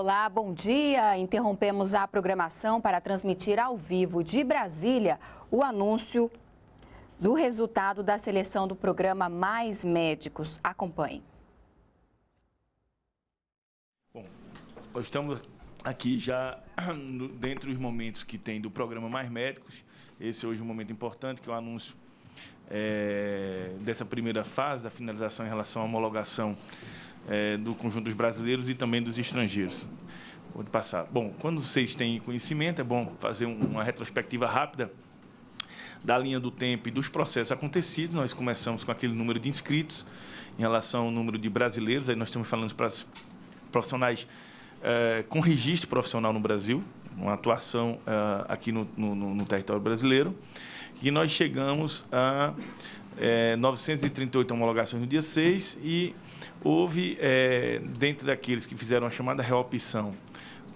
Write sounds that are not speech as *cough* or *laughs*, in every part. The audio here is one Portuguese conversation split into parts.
Olá, bom dia. Interrompemos a programação para transmitir ao vivo de Brasília o anúncio do resultado da seleção do programa Mais Médicos. Acompanhe. Bom, estamos aqui já *clears throat* dentro dos momentos que tem do programa Mais Médicos. Esse é hoje é um momento importante, que é o anúncio é, dessa primeira fase, da finalização em relação à homologação é, do conjunto dos brasileiros e também dos estrangeiros. Pode passar. Bom, quando vocês têm conhecimento, é bom fazer uma retrospectiva rápida da linha do tempo e dos processos acontecidos. Nós começamos com aquele número de inscritos em relação ao número de brasileiros. Aí nós estamos falando para profissionais é, com registro profissional no Brasil, uma atuação é, aqui no, no, no, território brasileiro. E nós chegamos a é, 938 homologações no dia 6 e Houve, é, dentro daqueles que fizeram a chamada reopção,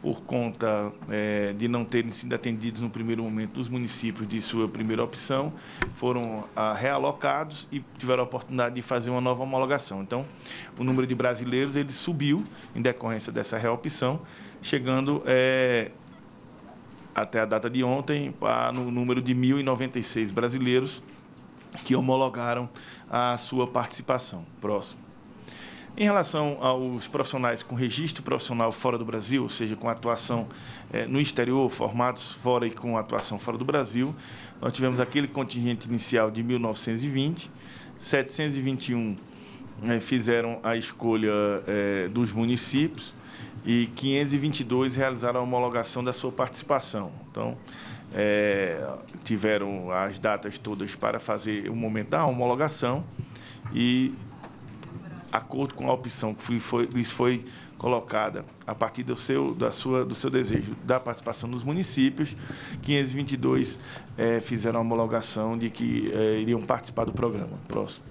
por conta é, de não terem sido atendidos no primeiro momento os municípios de sua primeira opção, foram a, ah, realocados e tiveram a oportunidade de fazer uma nova homologação. Então, o número de brasileiros ele subiu em decorrência dessa reopção, chegando é, até a data de ontem a, no número de 1.096 brasileiros que homologaram a sua participação. Próximo. Em relação aos profissionais com registro profissional fora do Brasil, ou seja, com atuação é, no exterior, formados fora e com atuação fora do Brasil, nós tivemos aquele contingente inicial de 1920, 721 é, fizeram a escolha é, dos municípios e 522 realizaram a homologação da sua participação. Então, tiveram as datas todas para fazer o momento da homologação e acordo com a opção que foi, foi, lhes foi colocada a partir do seu, da sua, do seu desejo da participação dos municípios, 522 é, eh, fizeram a homologação de que é, iriam participar do programa. Próximo.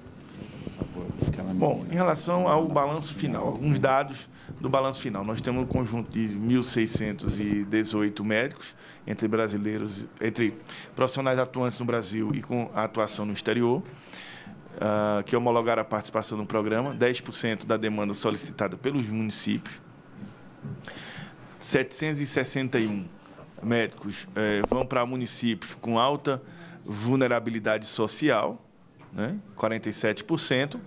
Bom, em relação ao balanço final, alguns dados do balanço final. Nós temos um conjunto de 1.618 médicos, entre brasileiros, entre profissionais atuantes no Brasil e com atuação no exterior uh, que homologaram a participação no programa, 10% da demanda solicitada pelos municípios. 761 médicos eh, vão para municípios com alta vulnerabilidade social, né, 47%,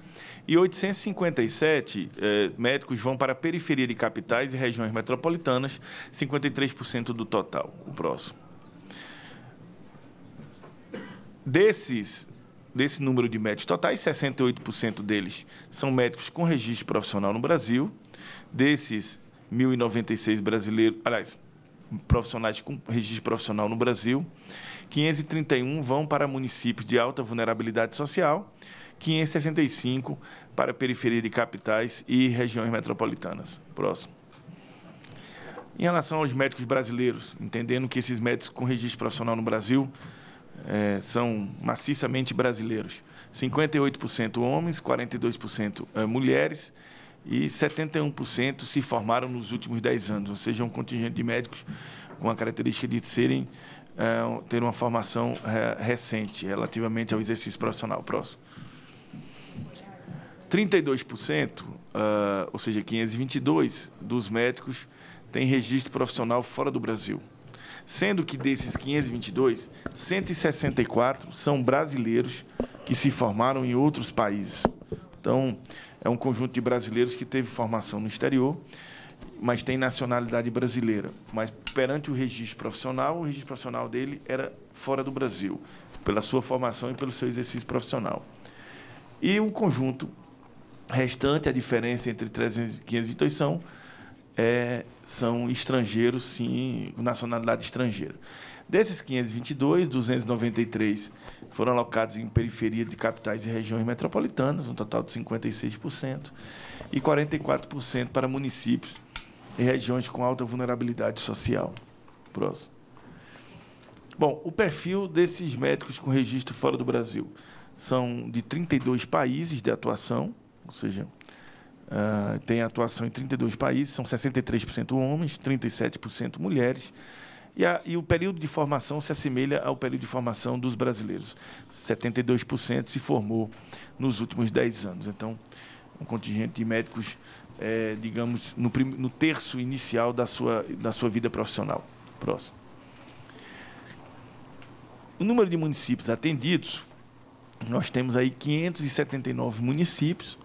e 857 eh, médicos vão para a periferia de capitais e regiões metropolitanas, 53% do total, o próximo. Desses desse número de médicos totais, 68% deles são médicos com registro profissional no Brasil. Desses 1.096 brasileiros, aliás, profissionais com registro profissional no Brasil, 531 vão para municípios de alta vulnerabilidade social, 565 para periferia de capitais e regiões metropolitanas. Próximo. Em relação aos médicos brasileiros, entendendo que esses médicos com registro profissional no Brasil é, são maciçamente brasileiros. 58% homens, 42% é, mulheres e 71% se formaram nos últimos 10 anos, ou seja, um contingente de médicos com a característica de serem é, ter uma formação é, recente relativamente ao exercício profissional próximo. 32%, ou seja, 522 dos médicos têm registro profissional fora do Brasil sendo que desses 522, 164 são brasileiros que se formaram em outros países. Então, é um conjunto de brasileiros que teve formação no exterior, mas tem nacionalidade brasileira. Mas perante o registro profissional, o registro profissional dele era fora do Brasil, pela sua formação e pelo seu exercício profissional. E o conjunto restante, a diferença entre 300 e 522 são é, são estrangeiros, sim, nacionalidade estrangeira. Desses 522, 293 foram alocados em periferia de capitais e regiões metropolitanas, um total de 56%, e 44% para municípios e regiões com alta vulnerabilidade social. Próximo. Bom, o perfil desses médicos com registro fora do Brasil são de 32 países de atuação, ou seja, ah, tem atuação em 32 países, são 63% homens, 37% mulheres. E, a, e, o período de formação se assemelha ao período de formação dos brasileiros. 72% se formou nos últimos 10 anos. Então, um contingente de médicos, é, digamos, no, prim, no, terço inicial da sua, da sua vida profissional. Próximo. O número de municípios atendidos, nós temos aí 579 municípios.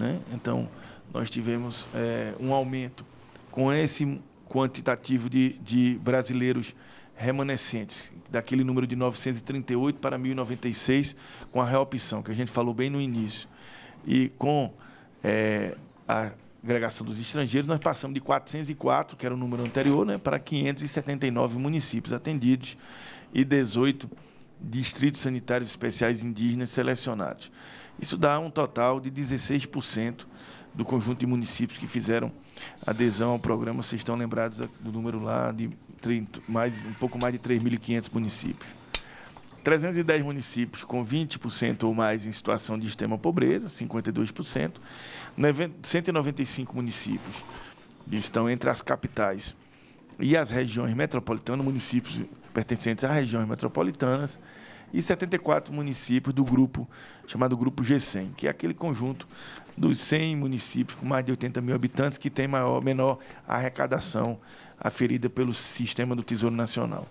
Né? Então, nós tivemos é, um aumento com esse quantitativo de, de brasileiros remanescentes, daquele número de 938 para 1096, com a reopção, que a gente falou bem no início. E com é, a agregação dos estrangeiros, nós passamos de 404, que era o número anterior, né, para 579 municípios atendidos e 18 distritos sanitários especiais indígenas selecionados. Isso dá um total de 16% do conjunto de municípios que fizeram adesão ao programa, vocês estão lembrados do número lá de 30, mais, um pouco mais de 3.500 municípios. 310 municípios com 20% ou mais em situação de extrema pobreza, 52%, 195 municípios estão entre as capitais e as regiões metropolitanas, municípios pertencentes às regiões metropolitanas, e 74 municípios do grupo chamado Grupo G100, que é aquele conjunto dos 100 municípios com mais de 80 mil habitantes que tem maior, menor arrecadação aferida pelo sistema do Tesouro Nacional.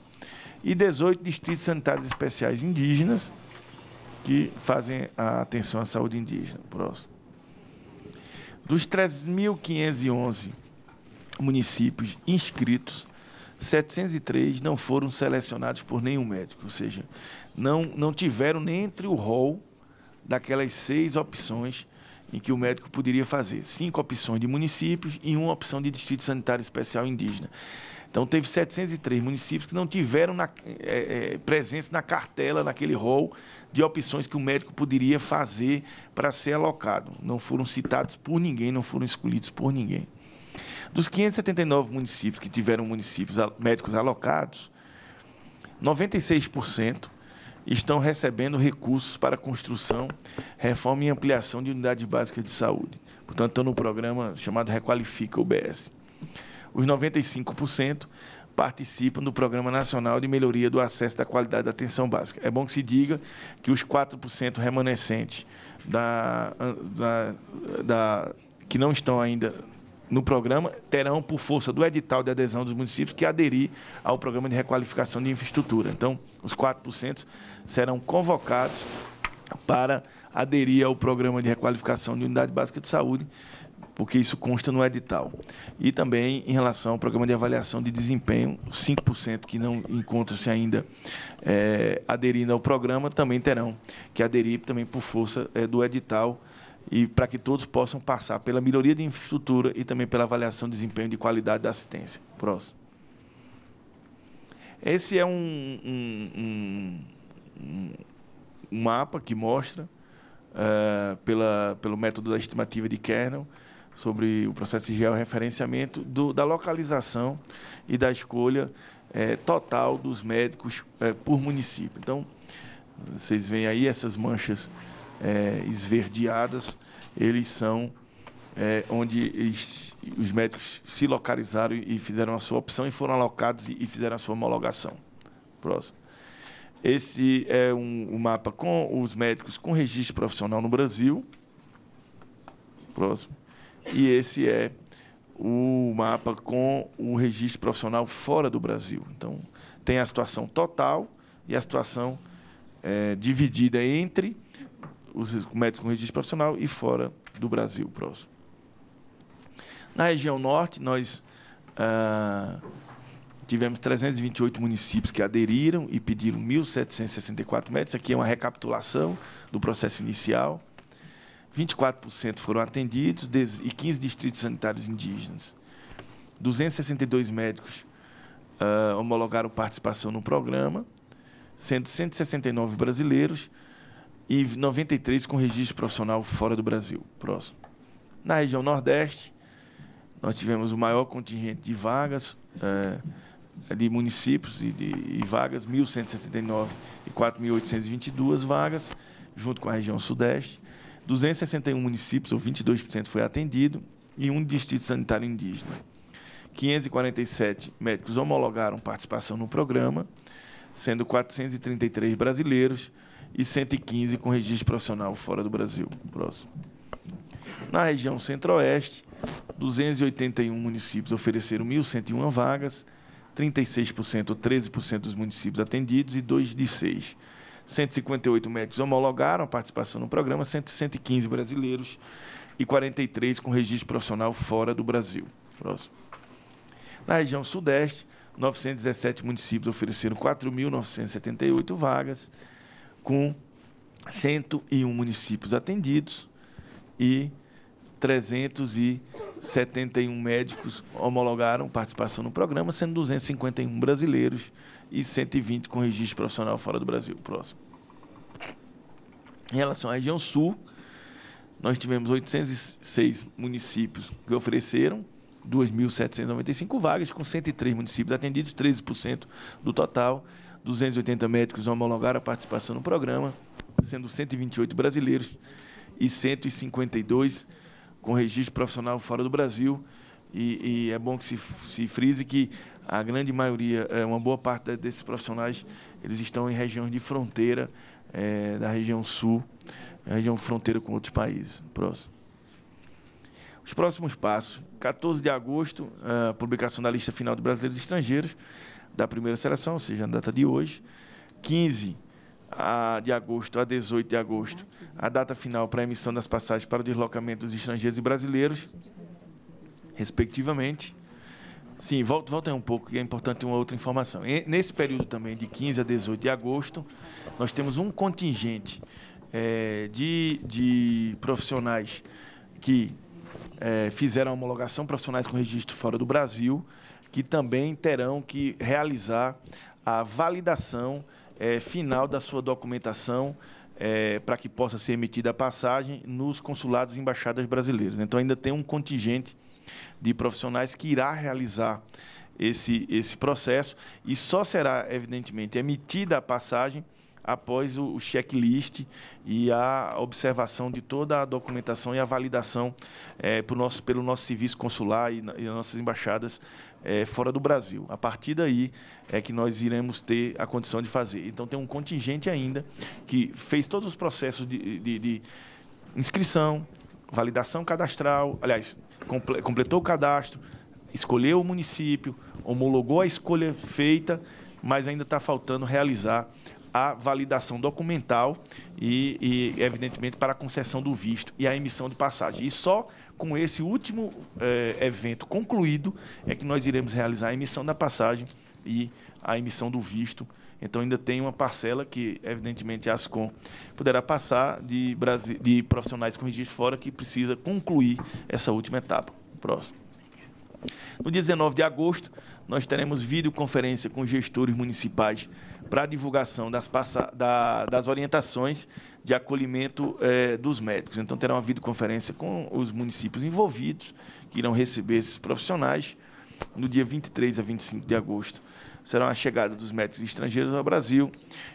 E 18 distritos sanitários especiais indígenas que fazem a atenção à saúde indígena. Próximo. Dos 3.511 municípios inscritos, 703 não foram selecionados por nenhum médico, ou seja, não, não tiveram nem entre o rol daquelas seis opções em que o médico poderia fazer. Cinco opções de municípios e uma opção de distrito sanitário especial indígena. Então, teve 703 municípios que não tiveram na, é, é, presença na cartela, naquele rol de opções que o médico poderia fazer para ser alocado. Não foram citados por ninguém, não foram escolhidos por ninguém. Dos 579 municípios que tiveram municípios médicos alocados, 96% estão recebendo recursos para construção, reforma e ampliação de unidades básicas de saúde. Portanto, estão no programa chamado Requalifica UBS. Os 95% participam do Programa Nacional de Melhoria do Acesso da Qualidade da Atenção Básica. É bom que se diga que os 4% remanescentes da, da, da, que não estão ainda no programa terão, por força do edital de adesão dos municípios, que aderir ao programa de requalificação de infraestrutura. Então, os 4% serão convocados para aderir ao programa de requalificação de unidade básica de saúde, porque isso consta no edital. E também em relação ao programa de avaliação de desempenho, 5% que não encontram-se ainda é, aderindo ao programa também terão que aderir também por força é, do edital e para que todos possam passar pela melhoria de infraestrutura e também pela avaliação de desempenho de qualidade da assistência. Próximo. Esse é um, um, um um, mapa que mostra, uh, pela, pelo método da estimativa de Kernel, sobre o processo de georreferenciamento, do, da localização e da escolha eh, total dos médicos eh, por município. Então, vocês veem aí essas manchas esverdeadas, eles são onde eles, os médicos se localizaram e fizeram a sua opção e foram alocados e, e fizeram a sua homologação. Próximo. Esse é um, um mapa com os médicos com registro profissional no Brasil. Próximo. E esse é o mapa com o registro profissional fora do Brasil. Então, tem a situação total e a situação é, dividida entre os médicos com registro profissional e fora do Brasil. Próximo. Na região norte, nós. Ah, Tivemos 328 municípios que aderiram e pediram 1.764 médicos. Aqui é uma recapitulação do processo inicial. 24% foram atendidos e 15 distritos sanitários indígenas. 262 médicos uh, homologaram participação no programa, sendo 169 brasileiros e 93 com registro profissional fora do Brasil. Próximo. Na região Nordeste, nós tivemos o maior contingente de vagas. Uh, de municípios e, de, e vagas, 1.169 e 4.822 vagas, junto com a região Sudeste. 261 municípios, ou 22%, foi atendido, e um distrito sanitário indígena. 547 médicos homologaram participação no programa, sendo 433 brasileiros e 115 com registro profissional fora do Brasil. Próximo. Na região Centro-Oeste, 281 municípios ofereceram 1.101 vagas, 36%, 13% dos municípios atendidos e 2 de 6. 158 médicos homologaram a participação no programa, 115 brasileiros e 43 com registro profissional fora do Brasil. Próximo. Na região Sudeste, 917 municípios ofereceram 4.978 vagas, com 101 municípios atendidos e 300 e 71 médicos homologaram participação no programa, sendo 251 brasileiros e 120 com registro profissional fora do Brasil. Próximo. Em relação à região sul, nós tivemos 806 municípios que ofereceram 2.795 vagas, com 103 municípios atendidos, 13% do total. 280 médicos homologaram a participação no programa, sendo 128 brasileiros e 152 com registro profissional fora do Brasil. E, e é bom que se, se frise que a grande maioria, é, uma boa parte desses profissionais, eles estão em regiões de fronteira é, da região sul, região fronteira com outros países. Próximo. Os próximos passos. 14 de agosto, a publicação da lista final de brasileiros e estrangeiros da primeira seleção, ou seja, na data de hoje. 15 de agosto a 18 de agosto, a data final para a emissão das passagens para o deslocamento dos estrangeiros e brasileiros, respectivamente. Sim, volta, volta aí um pouco, que é importante uma outra informação. E, nesse período também, de 15 a 18 de agosto, nós temos um contingente é, de, de profissionais que é, fizeram a homologação, profissionais com registro fora do Brasil, que também terão que realizar a validação é, final da sua documentação é, para que possa ser emitida a passagem nos consulados e embaixadas brasileiras. Então, ainda tem um contingente de profissionais que irá realizar esse, esse processo e só será, evidentemente, emitida a passagem após o, checklist e a observação de toda a documentação e a validação é, nosso, pelo nosso serviço consular e, e nossas embaixadas é, fora do Brasil. A partir daí é que nós iremos ter a condição de fazer. Então, tem um contingente ainda que fez todos os processos de, de, de inscrição, validação cadastral, aliás, completou o cadastro, escolheu o município, homologou a escolha feita, mas ainda está faltando realizar a validação documental e, e, evidentemente, para a concessão do visto e a emissão de passagem. E só com esse último eh, evento concluído, é que nós iremos realizar a emissão da passagem e a emissão do visto. Então ainda tem uma parcela que, evidentemente, a Ascom poderá passar de, Brasil, de profissionais com registro fora que precisa concluir essa última etapa. Próximo. No dia 19 de agosto, nós teremos videoconferência com gestores municipais para a divulgação das, passa, da, das orientações de acolhimento eh, dos médicos. Então, terá uma videoconferência com os municípios envolvidos, que irão receber esses profissionais no dia 23 a 25 de agosto. Será a chegada dos médicos estrangeiros ao Brasil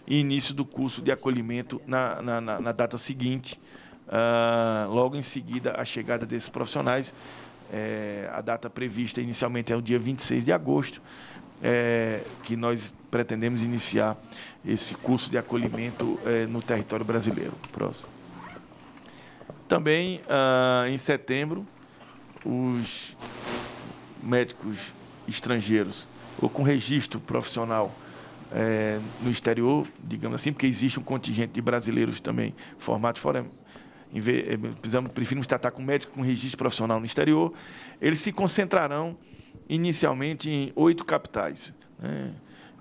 e início do curso de acolhimento na, na, na, na data seguinte, uh, logo em seguida a chegada desses profissionais. Eh, a data prevista inicialmente é o dia 26 de agosto, é, que nós pretendemos iniciar esse curso de acolhimento é, no território brasileiro. Próximo. Também, ah, em setembro, os médicos estrangeiros ou com registro profissional é, no exterior, digamos assim, porque existe um contingente de brasileiros também formados fora. Em vez, é, precisamos, preferimos tratar com médicos com registro profissional no exterior. Eles se concentrarão inicialmente em oito capitais, né,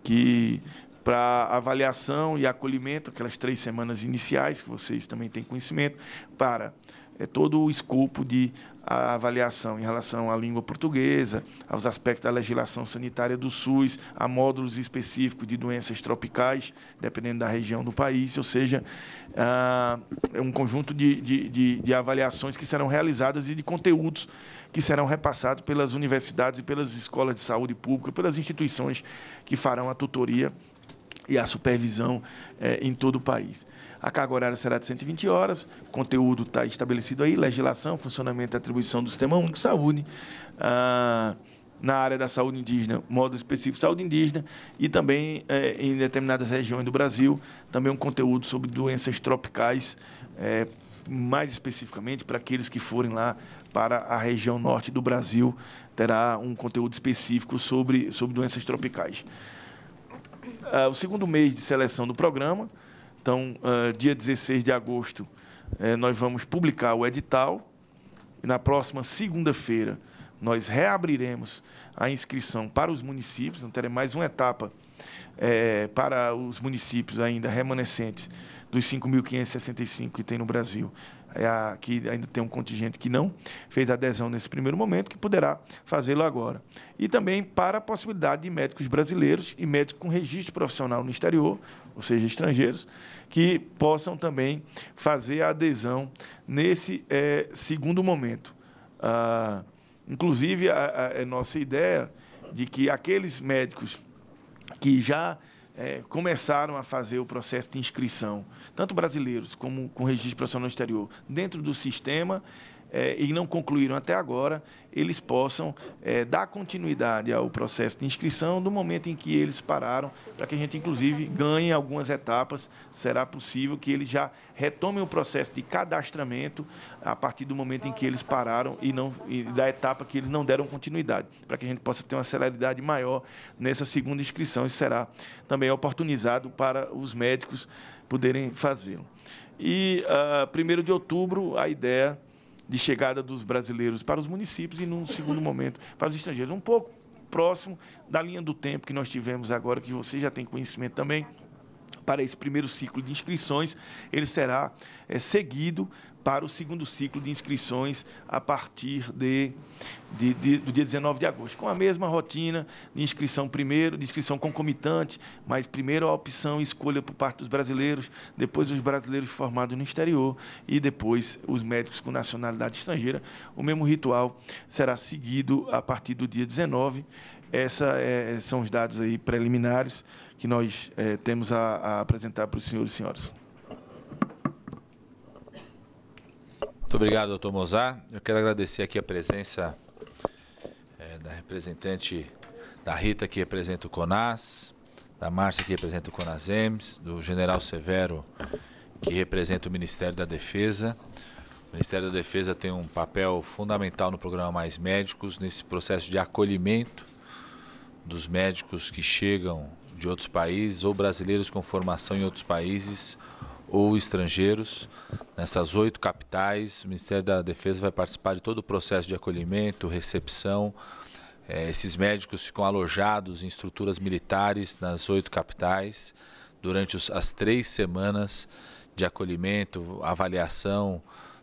que para avaliação e acolhimento, aquelas três semanas iniciais, que vocês também têm conhecimento, para é todo o escopo de avaliação em relação à língua portuguesa, aos aspectos da legislação sanitária do SUS, a módulos específicos de doenças tropicais, dependendo da região do país, ou seja, ah, é um conjunto de, de, de, de avaliações que serão realizadas e de conteúdos que serão repassados pelas universidades e pelas escolas de saúde pública, pelas instituições que farão a tutoria e a supervisão eh, em todo o país. A carga horária será de 120 horas, o conteúdo está estabelecido aí, legislação, funcionamento e atribuição do Sistema Único de Saúde. Ah, na área da saúde indígena, modo específico saúde indígena, e também eh, em determinadas regiões do Brasil, também um conteúdo sobre doenças tropicais, eh, mais especificamente para aqueles que forem lá para a região norte do Brasil, terá um conteúdo específico sobre, sobre doenças tropicais. Ah, o segundo mês de seleção do programa, então, uh, dia 16 de agosto, eh, nós vamos publicar o edital. E na próxima segunda-feira, nós reabriremos a inscrição para os municípios. Não teremos mais uma etapa eh, para os municípios ainda remanescentes dos 5.565 que tem no Brasil. É a, que ainda tem um contingente que não fez adesão nesse primeiro momento, que poderá fazê-lo agora. E também para a possibilidade de médicos brasileiros e médicos com registro profissional no exterior ou seja, estrangeiros, que possam também fazer a adesão nesse é, segundo momento. Ah, inclusive, a, a, nossa ideia de que aqueles médicos que já é, começaram a fazer o processo de inscrição, tanto brasileiros como com registro profissional exterior, dentro do sistema, é, e não concluíram até agora, eles possam é, dar continuidade ao processo de inscrição no momento em que eles pararam, para que a gente, inclusive, ganhe algumas etapas. Será possível que eles já retomem o processo de cadastramento a partir do momento em que eles pararam e, não, e da etapa que eles não deram continuidade, para que a gente possa ter uma celeridade maior nessa segunda inscrição. e será também oportunizado para os médicos poderem fazê-lo. E, uh, ah, 1 de outubro, a ideia de chegada dos brasileiros para os municípios e, num segundo momento, para os estrangeiros. Um pouco próximo da linha do tempo que nós tivemos agora, que você já tem conhecimento também, para esse primeiro ciclo de inscrições, ele será é, seguido para o segundo ciclo de inscrições a partir de, de, de, do dia 19 de agosto, com a mesma rotina de inscrição primeiro, de inscrição concomitante, mas primeiro a opção escolha por parte dos brasileiros, depois os brasileiros formados no exterior e depois os médicos com nacionalidade estrangeira. O mesmo ritual será seguido a partir do dia 19. Esses é, são os dados aí preliminares que nós é, temos a, a apresentar para os senhores e senhoras. Muito obrigado, doutor Mozart. Eu quero agradecer aqui a presença é, da representante da Rita, que representa o CONAS, da Márcia, que representa o CONASEMS, do general Severo, que representa o Ministério da Defesa. O Ministério da Defesa tem um papel fundamental no programa Mais Médicos, nesse processo de acolhimento dos médicos que chegam de outros países ou brasileiros com formação em outros países ou estrangeiros. Nessas oito capitais, o Ministério da Defesa vai participar de todo o processo de acolhimento, recepção. É, esses médicos ficam alojados em estruturas militares nas oito capitais durante os, as três semanas de acolhimento, avaliação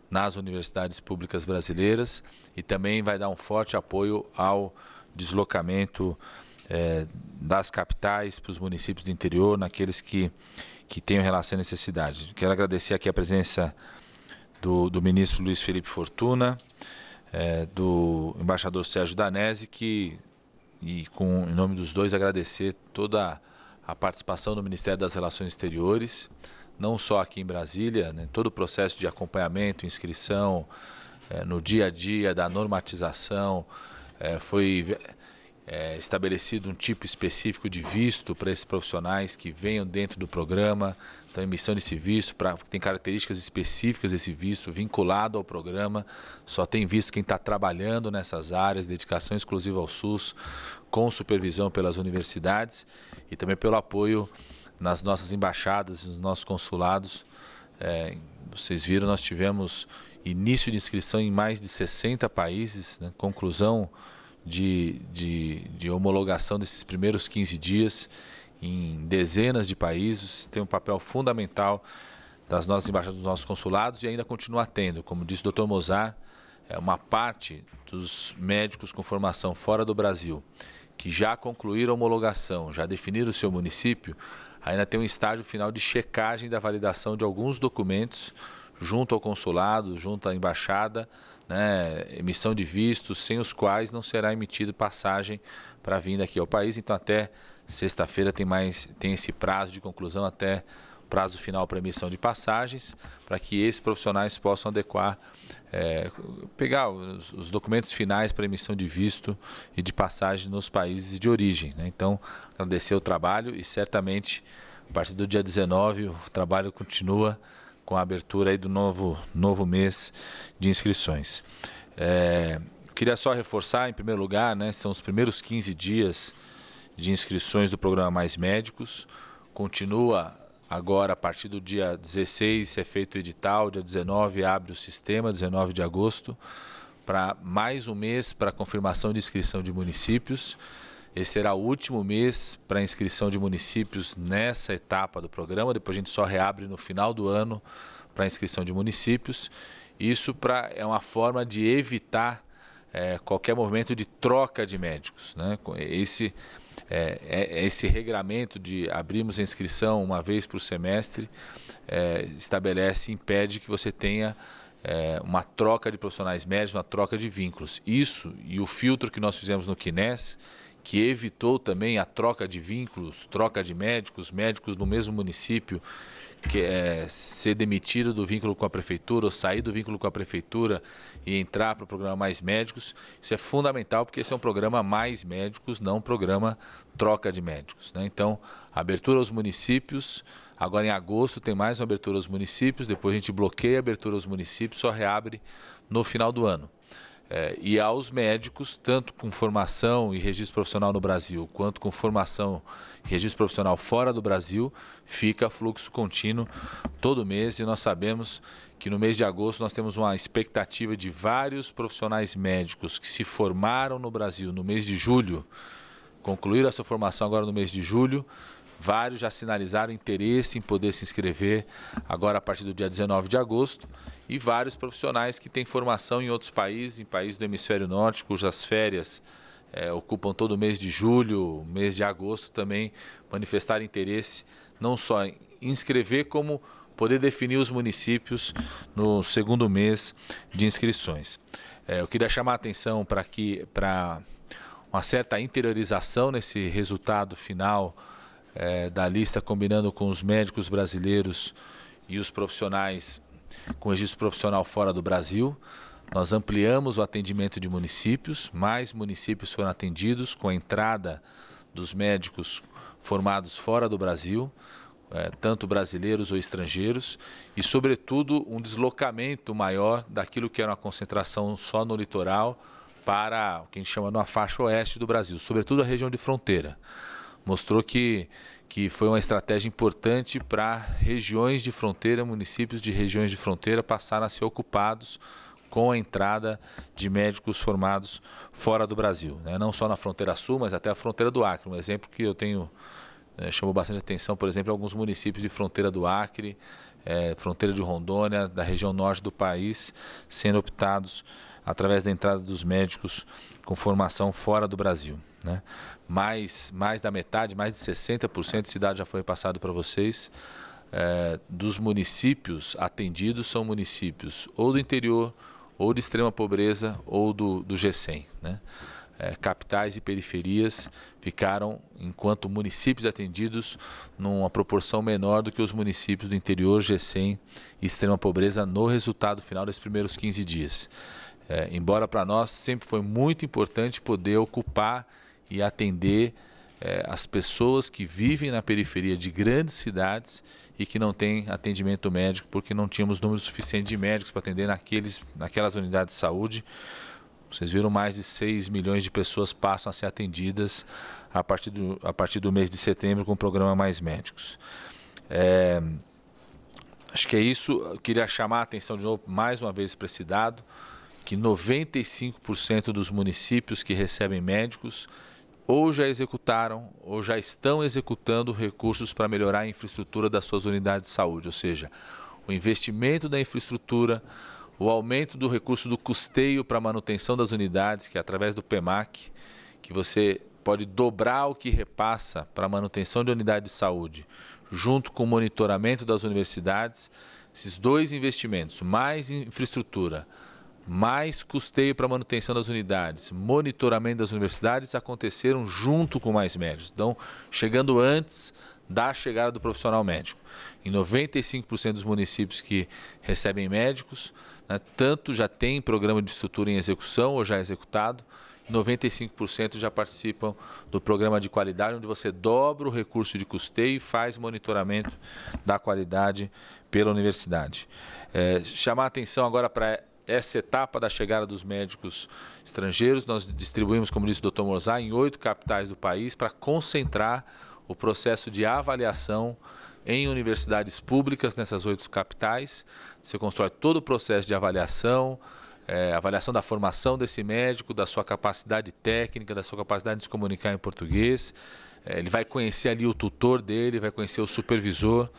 nas universidades públicas brasileiras e também vai dar um forte apoio ao deslocamento é, das capitais para os municípios do interior, naqueles que, que tenham relação à necessidade. Quero agradecer aqui a presença do, do ministro Luiz Felipe Fortuna, é, do embaixador Sérgio Danese, que, e com, em nome dos dois, agradecer toda a participação do Ministério das Relações Exteriores, não só aqui em Brasília, né, todo o processo de acompanhamento, inscrição, é, no dia a dia da normatização, é, foi é, estabelecido um tipo específico de visto para esses profissionais que venham dentro do programa, então emissão desse visto, pra, tem características específicas desse visto vinculado ao programa, só tem visto quem está trabalhando nessas áreas, dedicação exclusiva ao SUS, com supervisão pelas universidades e também pelo apoio nas nossas embaixadas, nos nossos consulados. É, vocês viram, nós tivemos início de inscrição em mais de 60 países, né, conclusão de, de, de homologação desses primeiros 15 dias em dezenas de países, tem um papel fundamental das nossas embaixadas, dos nossos consulados e ainda continua tendo. Como disse o Dr. Mozart, é uma parte dos médicos com formação fora do Brasil que já concluíram a homologação, já definiram o seu município, ainda tem um estágio final de checagem da validação de alguns documentos junto ao consulado, junto à embaixada, né, emissão de vistos, sem os quais não será emitida passagem para vinda aqui ao país. Então até sexta-feira tem mais tem esse prazo de conclusão até prazo final para emissão de passagens, para que esses profissionais possam adequar, é, pegar os, os, documentos finais para emissão de visto e de passagem nos países de origem. Né? Então, agradecer o trabalho e certamente, a partir do dia 19, o trabalho continua com a abertura aí do novo, novo mês de inscrições. É, queria só reforçar, em primeiro lugar, né, são os primeiros 15 dias de inscrições do programa Mais Médicos. Continua agora, a partir do dia 16, é feito o edital, dia 19 abre o sistema, 19 de agosto, para mais um mês para confirmação de inscrição de municípios. Esse será o último mês para inscrição de municípios nessa etapa do programa. Depois a gente só reabre no final do ano para inscrição de municípios. Isso pra, é uma forma de evitar é, qualquer movimento de troca de médicos. Né? Esse, é, é, é, esse regramento de abrirmos a inscrição uma vez por semestre é, estabelece, impede que você tenha é, uma troca de profissionais médicos, uma troca de vínculos. Isso e o filtro que nós fizemos no Kines, que evitou também a troca de vínculos, troca de médicos, médicos no mesmo município que é, ser demitido do vínculo com a prefeitura ou sair do vínculo com a prefeitura e entrar para o programa Mais Médicos, isso é fundamental porque esse é um programa Mais Médicos, não um programa troca de médicos. Né? Então, abertura aos municípios, agora em agosto tem mais uma abertura aos municípios, depois a gente bloqueia a abertura aos municípios, só reabre no final do ano. É, e aos médicos, tanto com formação e registro profissional no Brasil, quanto com formação e registro profissional fora do Brasil, fica fluxo contínuo todo mês. E nós sabemos que no mês de agosto nós temos uma expectativa de vários profissionais médicos que se formaram no Brasil no mês de julho, concluíram a sua formação agora no mês de julho, Vários já sinalizaram interesse em poder se inscrever agora a partir do dia 19 de agosto e vários profissionais que têm formação em outros países, em países do hemisfério norte, cujas férias é, ocupam todo o mês de julho, mês de agosto também, manifestar interesse não só em inscrever, como poder definir os municípios no segundo mês de inscrições. É, eu queria chamar a atenção para que para uma certa interiorização nesse resultado final é, da lista, combinando com os médicos brasileiros e os profissionais com registro profissional fora do Brasil. Nós ampliamos o atendimento de municípios, mais municípios foram atendidos com a entrada dos médicos formados fora do Brasil, é, tanto brasileiros ou estrangeiros, e, sobretudo, um deslocamento maior daquilo que era uma concentração só no litoral para o que a gente chama de uma faixa oeste do Brasil, sobretudo a região de fronteira mostrou que, que foi uma estratégia importante para regiões de fronteira, municípios de regiões de fronteira passaram a ser ocupados com a entrada de médicos formados fora do Brasil. Né? Não só na fronteira sul, mas até a fronteira do Acre. Um exemplo que eu tenho é, chamou bastante atenção, por exemplo, alguns municípios de fronteira do Acre, é, fronteira de Rondônia, da região norte do país, sendo optados através da entrada dos médicos com formação fora do Brasil. Né? Mais, mais da metade, mais de 60% de cidade já foi passado para vocês. É, dos municípios atendidos são municípios ou do interior, ou de extrema pobreza, ou do, do G100. Né? É, capitais e periferias ficaram, enquanto municípios atendidos, numa proporção menor do que os municípios do interior, G100 e extrema pobreza no resultado final dos primeiros 15 dias. É, embora para nós sempre foi muito importante poder ocupar e atender é, as pessoas que vivem na periferia de grandes cidades e que não têm atendimento médico, porque não tínhamos número suficiente de médicos para atender naqueles, naquelas unidades de saúde. Vocês viram mais de 6 milhões de pessoas passam a ser atendidas a partir do, a partir do mês de setembro com o programa Mais Médicos. É, acho que é isso. Eu queria chamar a atenção de novo, mais uma vez, para esse dado, que 95% dos municípios que recebem médicos ou já executaram ou já estão executando recursos para melhorar a infraestrutura das suas unidades de saúde, ou seja, o investimento da infraestrutura, o aumento do recurso do custeio para manutenção das unidades, que é através do PEMAC, que você pode dobrar o que repassa para a manutenção de unidade de saúde, junto com o monitoramento das universidades, esses dois investimentos, mais infraestrutura, mais custeio para manutenção das unidades, monitoramento das universidades aconteceram junto com mais médicos. Então, chegando antes da chegada do profissional médico. Em 95% dos municípios que recebem médicos, né, tanto já tem programa de estrutura em execução ou já é executado, 95% já participam do programa de qualidade, onde você dobra o recurso de custeio e faz monitoramento da qualidade pela universidade. É, chamar atenção agora para essa etapa da chegada dos médicos estrangeiros. Nós distribuímos, como disse o Dr. Morzá, em oito capitais do país para concentrar o processo de avaliação em universidades públicas nessas oito capitais. Você constrói todo o processo de avaliação, é, avaliação da formação desse médico, da sua capacidade técnica, da sua capacidade de se comunicar em português. É, ele vai conhecer ali o tutor dele, vai conhecer o supervisor.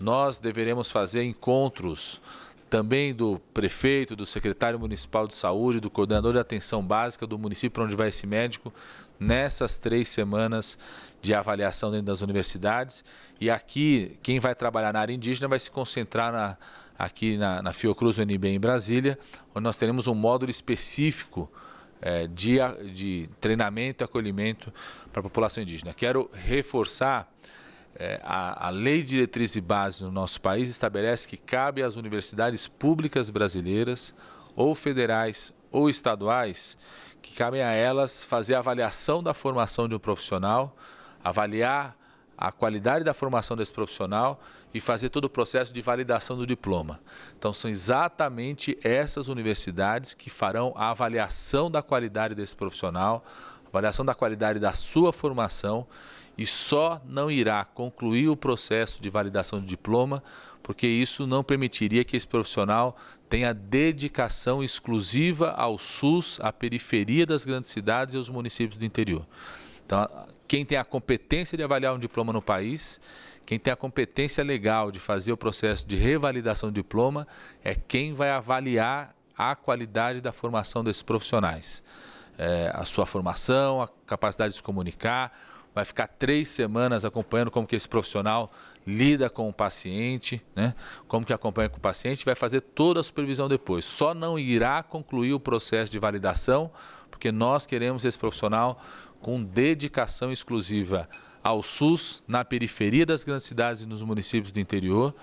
Nós deveremos fazer encontros também do prefeito, do secretário municipal de saúde, do coordenador de atenção básica do município onde vai esse médico, nessas três semanas de avaliação dentro das universidades. E aqui, quem vai trabalhar na área indígena vai se concentrar na, aqui na, na Fiocruz UNB em Brasília, onde nós teremos um módulo específico é, de, de treinamento e acolhimento para a população indígena. Quero reforçar é, a, a, lei de diretriz e base no nosso país estabelece que cabe às universidades públicas brasileiras, ou federais ou estaduais, que cabem a elas fazer a avaliação da formação de um profissional, avaliar a qualidade da formação desse profissional e fazer todo o processo de validação do diploma. Então, são exatamente essas universidades que farão a avaliação da qualidade desse profissional, avaliação da qualidade da sua formação e só não irá concluir o processo de validação de diploma, porque isso não permitiria que esse profissional tenha dedicação exclusiva ao SUS, à periferia das grandes cidades e aos municípios do interior. Então, quem tem a competência de avaliar um diploma no país, quem tem a competência legal de fazer o processo de revalidação de diploma, é quem vai avaliar a qualidade da formação desses profissionais. É, a sua formação, a capacidade de se comunicar, vai ficar três semanas acompanhando como que esse profissional lida com o paciente, né? como que acompanha com o paciente, vai fazer toda a supervisão depois. Só não irá concluir o processo de validação, porque nós queremos esse profissional com dedicação exclusiva ao SUS, na periferia das grandes cidades e nos municípios do interior.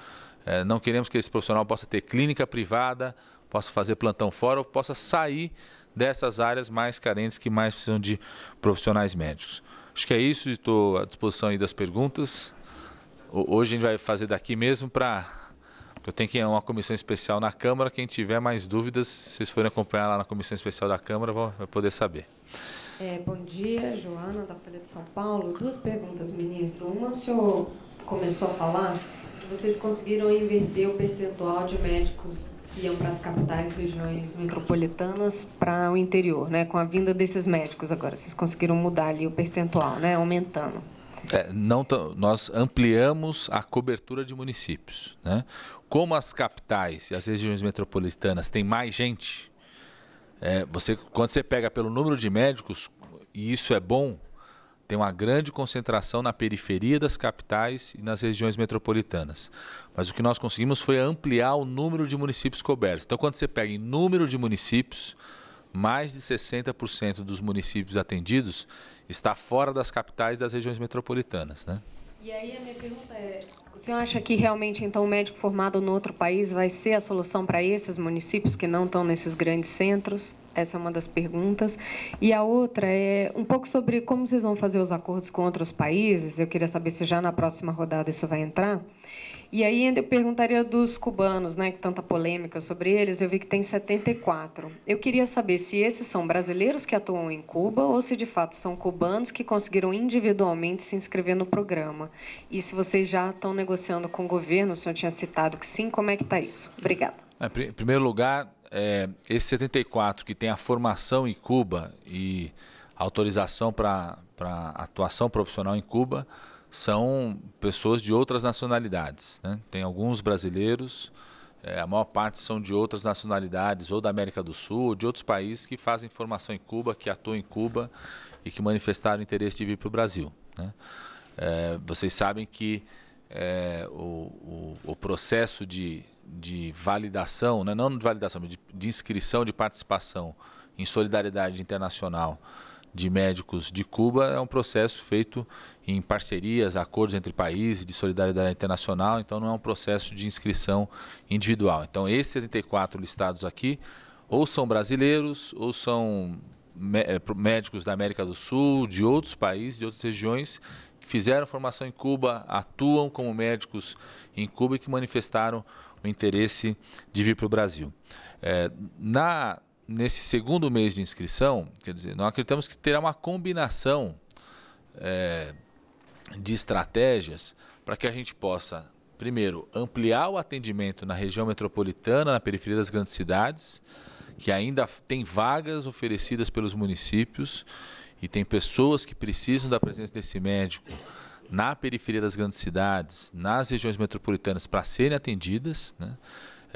É, não queremos que esse profissional possa ter clínica privada, possa fazer plantão fora ou possa sair dessas áreas mais carentes que mais precisam de profissionais médicos. Acho que é isso, estou à disposição aí das perguntas. Hoje a gente vai fazer daqui mesmo para. Eu tenho que ir a uma comissão especial na Câmara. Quem tiver mais dúvidas, se vocês forem acompanhar lá na comissão especial da Câmara, vai poder saber. É, bom dia, Joana, da Folha de São Paulo. Duas perguntas, ministro. Uma, o senhor começou a falar que vocês conseguiram inverter o percentual de médicos que iam para as capitais, regiões metropolitanas, para o interior, né? Com a vinda desses médicos agora, vocês conseguiram mudar ali o percentual, né? Aumentando. É, não nós ampliamos a cobertura de municípios. Né? Como as capitais e as regiões metropolitanas têm mais gente, é, você, quando você pega pelo número de médicos, e isso é bom, tem uma grande concentração na periferia das capitais e nas regiões metropolitanas. Mas o que nós conseguimos foi ampliar o número de municípios cobertos. Então, quando você pega em número de municípios, mais de 60% dos municípios atendidos está fora das capitais das regiões metropolitanas. Né? E aí a minha pergunta é, o senhor acha que realmente, então, o um médico formado no outro país vai ser a solução para esses municípios que não estão nesses grandes centros? Essa é uma das perguntas. E a outra é um pouco sobre como vocês vão fazer os acordos com outros países. Eu queria saber se já na próxima rodada isso vai entrar. E aí ainda eu perguntaria dos cubanos, né, que tanta polêmica sobre eles, eu vi que tem 74. Eu queria saber se esses são brasileiros que atuam em Cuba ou se de fato são cubanos que conseguiram individualmente se inscrever no programa. E se vocês já estão negociando com o governo, o senhor tinha citado que sim, como é que está isso? Obrigada. É, em primeiro lugar, é, esse 74 que tem a formação em Cuba e autorização para atuação profissional em Cuba são pessoas de outras nacionalidades. Né? Tem alguns brasileiros, é, a maior parte são de outras nacionalidades, ou da América do Sul, ou de outros países que fazem formação em Cuba, que atuam em Cuba e que manifestaram interesse de vir para o Brasil. Né? É, vocês sabem que é, o, o, o, processo de, de validação, né? não de validação, mas de, de inscrição de participação em solidariedade internacional de médicos de Cuba é um processo feito em parcerias, acordos entre países, de solidariedade internacional, então não é um processo de inscrição individual. Então, esses 74 listados aqui ou são brasileiros, ou são é, médicos da América do Sul, de outros países, de outras regiões, que fizeram formação em Cuba, atuam como médicos em Cuba e que manifestaram o interesse de vir para o Brasil. É, na nesse segundo mês de inscrição, quer dizer, nós acreditamos que terá uma combinação é, de estratégias para que a gente possa, primeiro, ampliar o atendimento na região metropolitana, na periferia das grandes cidades, que ainda tem vagas oferecidas pelos municípios e tem pessoas que precisam da presença desse médico na periferia das grandes cidades, nas regiões metropolitanas, para serem atendidas. Né?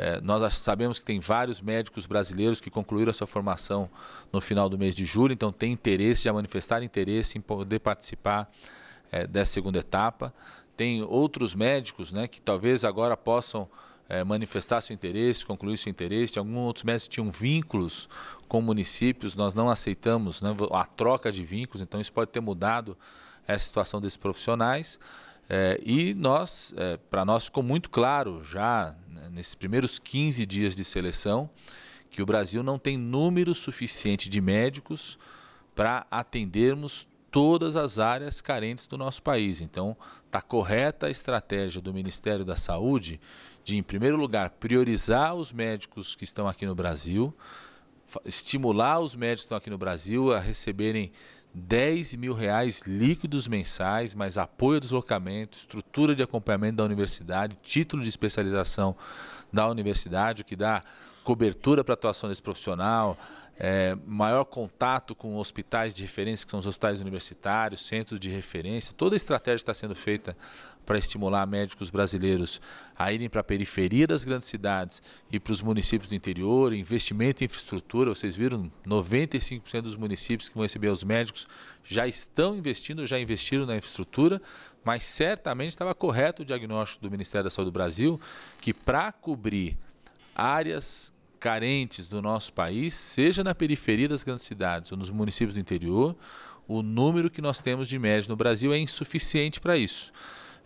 É, nós sabemos que tem vários médicos brasileiros que concluíram a sua formação no final do mês de julho, então tem interesse, já manifestaram interesse em poder participar é, dessa segunda etapa. Tem outros médicos né, que talvez agora possam é, manifestar seu interesse, concluir seu interesse. Alguns outros médicos tinham vínculos com municípios, nós não aceitamos né, a troca de vínculos, então isso pode ter mudado a situação desses profissionais. É, e nós, é, para nós ficou muito claro já né, nesses primeiros 15 dias de seleção que o Brasil não tem número suficiente de médicos para atendermos todas as áreas carentes do nosso país. Então, está correta a estratégia do Ministério da Saúde de, em primeiro lugar, priorizar os médicos que estão aqui no Brasil, estimular os médicos que estão aqui no Brasil a receberem 10 mil reais líquidos mensais, mais apoio ao deslocamento, estrutura de acompanhamento da universidade, título de especialização da universidade, o que dá cobertura para a atuação desse profissional, é, maior contato com hospitais de referência, que são os hospitais universitários, centros de referência. Toda a estratégia está sendo feita para estimular médicos brasileiros a irem para a periferia das grandes cidades e para os municípios do interior, investimento em infraestrutura, vocês viram, 95% dos municípios que vão receber os médicos já estão investindo, já investiram na infraestrutura, mas certamente estava correto o diagnóstico do Ministério da Saúde do Brasil que para cobrir áreas carentes do nosso país, seja na periferia das grandes cidades ou nos municípios do interior, o número que nós temos de médicos no Brasil é insuficiente para isso.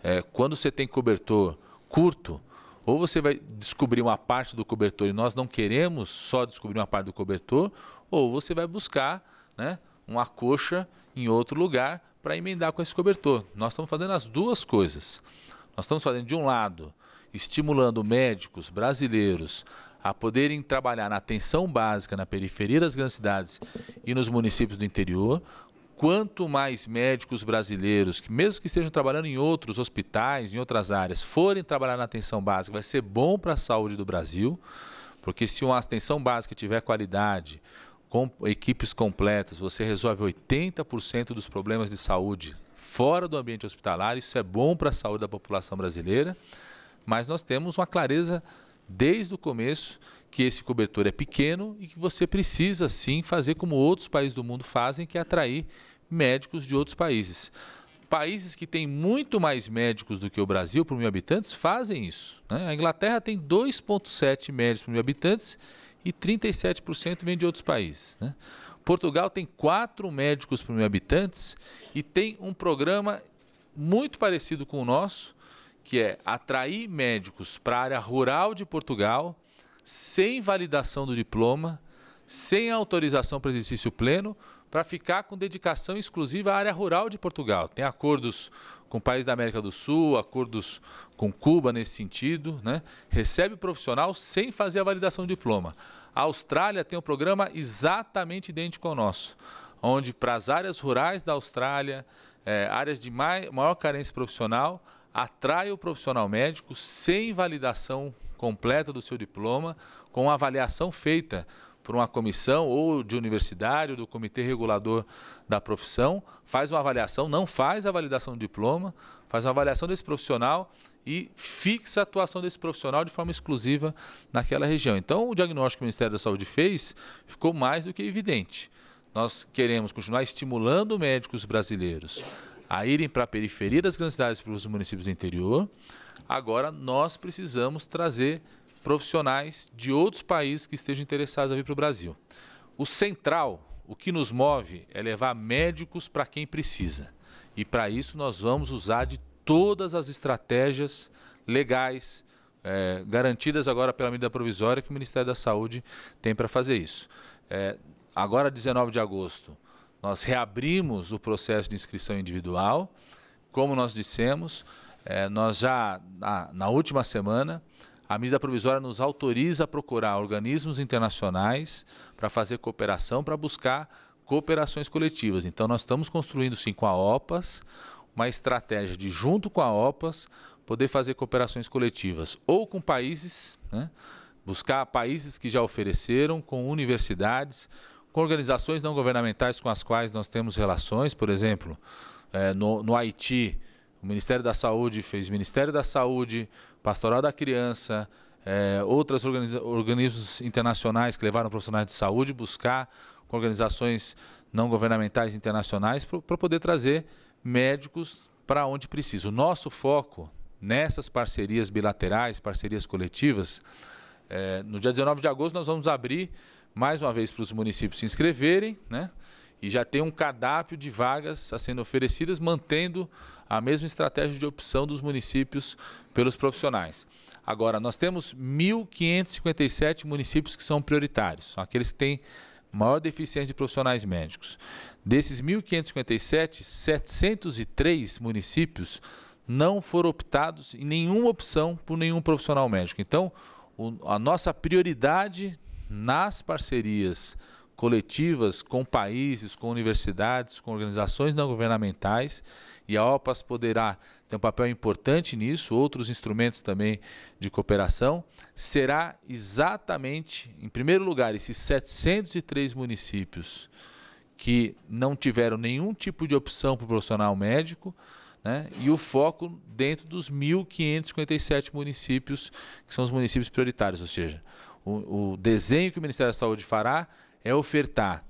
É, quando você tem cobertor curto, ou você vai descobrir uma parte do cobertor e nós não queremos só descobrir uma parte do cobertor, ou você vai buscar né, uma coxa em outro lugar para emendar com esse cobertor. Nós estamos fazendo as duas coisas. Nós estamos fazendo, de um lado, estimulando médicos brasileiros a poderem trabalhar na atenção básica na periferia das grandes cidades e nos municípios do interior quanto mais médicos brasileiros, que mesmo que estejam trabalhando em outros hospitais, em outras áreas, forem trabalhar na atenção básica, vai ser bom para a saúde do Brasil, porque se uma atenção básica tiver qualidade, com equipes completas, você resolve 80% dos problemas de saúde fora do ambiente hospitalar. Isso é bom para a saúde da população brasileira, mas nós temos uma clareza desde o começo que esse cobertor é pequeno e que você precisa sim fazer como outros países do mundo fazem, que é atrair médicos de outros países. Países que têm muito mais médicos do que o Brasil por mil habitantes fazem isso. Né? A Inglaterra tem 2,7 médicos por mil habitantes e 37% vem de outros países. Né? Portugal tem quatro médicos por mil habitantes e tem um programa muito parecido com o nosso, que é atrair médicos para a área rural de Portugal, sem validação do diploma, sem autorização para exercício pleno, para ficar com dedicação exclusiva à área rural de Portugal. Tem acordos com países da América do Sul, acordos com Cuba nesse sentido. Né? Recebe profissional sem fazer a validação do diploma. A Austrália tem um programa exatamente idêntico ao nosso, onde para as áreas rurais da Austrália, é, áreas de maior carência profissional, atrai o profissional médico sem validação completa do seu diploma, com avaliação feita por uma comissão ou de universidade, ou do comitê regulador da profissão, faz uma avaliação, não faz a validação do diploma, faz uma avaliação desse profissional e fixa a atuação desse profissional de forma exclusiva naquela região. Então, o diagnóstico que o Ministério da Saúde fez ficou mais do que evidente. Nós queremos continuar estimulando médicos brasileiros a irem para a periferia das grandes cidades para os municípios do interior. Agora, nós precisamos trazer profissionais de outros países que estejam interessados a vir para o Brasil. O central, o que nos move é levar médicos para quem precisa. E para isso nós vamos usar de todas as estratégias legais, é, garantidas agora pela medida provisória que o Ministério da Saúde tem para fazer isso. É, agora, 19 de agosto, nós reabrimos o processo de inscrição individual. Como nós dissemos, é, nós já, na, na última semana, a medida provisória nos autoriza a procurar organismos internacionais para fazer cooperação, para buscar cooperações coletivas. Então, nós estamos construindo, sim, com a OPAS, uma estratégia de, junto com a OPAS, poder fazer cooperações coletivas ou com países, né? buscar países que já ofereceram, com universidades, com organizações não governamentais com as quais nós temos relações, por exemplo, é, no, no Haiti o Ministério da Saúde fez Ministério da Saúde, Pastoral da Criança, é, outros organismos internacionais que levaram profissionais de saúde buscar com organizações não governamentais internacionais para poder trazer médicos para onde precisa. O nosso foco nessas parcerias bilaterais, parcerias coletivas, é, no dia 19 de agosto nós vamos abrir mais uma vez para os municípios se inscreverem, né? e já tem um cardápio de vagas a sendo oferecidas, mantendo a mesma estratégia de opção dos municípios pelos profissionais. Agora, nós temos 1.557 municípios que são prioritários, são aqueles que têm maior deficiência de profissionais médicos. Desses 1.557, 703 municípios não foram optados em nenhuma opção por nenhum profissional médico. Então, o, a nossa prioridade nas parcerias coletivas com países, com universidades, com organizações não governamentais, e a OPAS poderá ter um papel importante nisso, outros instrumentos também de cooperação, será exatamente, em primeiro lugar, esses 703 municípios que não tiveram nenhum tipo de opção para o profissional médico, né? e o foco dentro dos 1.557 municípios, que são os municípios prioritários, ou seja, o, o desenho que o Ministério da Saúde fará é ofertar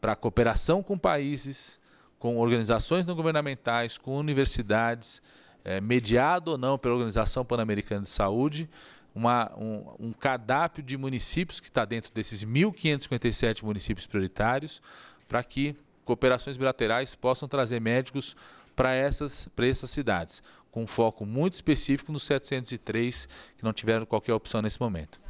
para cooperação com países, com organizações não governamentais, com universidades, é, mediado ou não pela Organização Pan-Americana de Saúde, uma, um, um, cardápio de municípios que está dentro desses 1.557 municípios prioritários, para que cooperações bilaterais possam trazer médicos para essas, essas cidades, com foco muito específico nos 703 que não tiveram qualquer opção nesse momento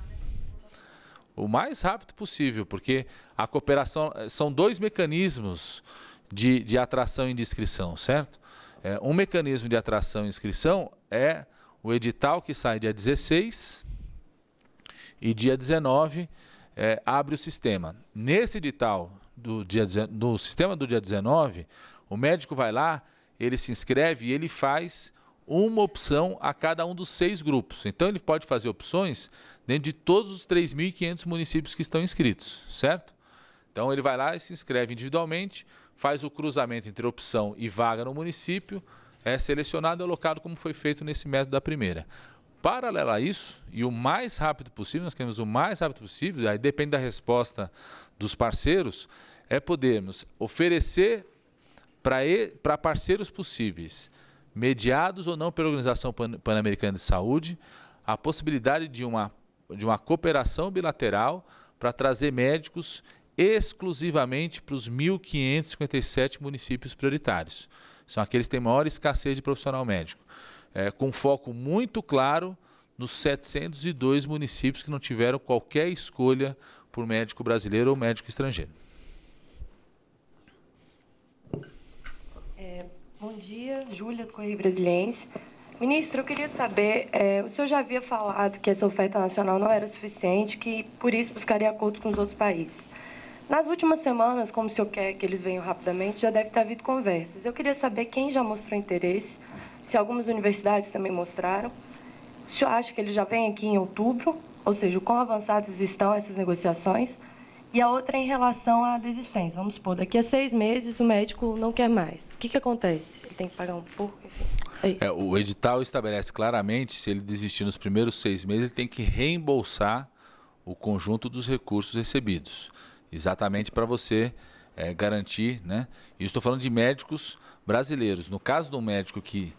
o mais rápido possível, porque a cooperação eh, são dois mecanismos de, de atração e inscrição, certo? É, um mecanismo de atração e inscrição é o edital que sai dia 16 e dia 19 é, eh, abre o sistema. Nesse edital do, dia, do sistema do dia 19, o médico vai lá, ele se inscreve e ele faz uma opção a cada um dos seis grupos. Então ele pode fazer opções dentro de todos os 3.500 municípios que estão inscritos, certo? Então ele vai lá e se inscreve individualmente, faz o cruzamento entre opção e vaga no município, é selecionado e alocado como foi feito nesse método da primeira. Paralela a isso, e o mais rápido possível, nós queremos o mais rápido possível, aí depende da resposta dos parceiros, é podermos oferecer para parceiros possíveis, mediados ou não pela Organização Pan-Americana de Saúde, a possibilidade de uma de uma cooperação bilateral para trazer médicos exclusivamente para os 1.557 municípios prioritários. São aqueles que têm maior escassez de profissional médico, é, com foco muito claro nos 702 municípios que não tiveram qualquer escolha por médico brasileiro ou médico estrangeiro. É, bom dia, Júlia do Correio Brasiliense. Ministro, eu queria saber, é, o senhor já havia falado que essa oferta nacional não era suficiente, que por isso buscaria acordo com os outros países. Nas últimas semanas, como o senhor quer que eles venham rapidamente, já deve ter havido conversas. Eu queria saber quem já mostrou interesse, se algumas universidades também mostraram. O senhor acha que eles já vem aqui em outubro? Ou seja, o quão avançadas estão essas negociações? E a outra é em relação à desistência. Vamos supor, daqui a seis meses o médico não quer mais. O que, que acontece? Ele tem que pagar um pouco, enfim. É, o edital estabelece claramente, se ele desistir nos primeiros seis meses, ele tem que reembolsar o conjunto dos recursos recebidos. Exatamente para você é, garantir, né? E estou falando de médicos brasileiros. No caso do médico que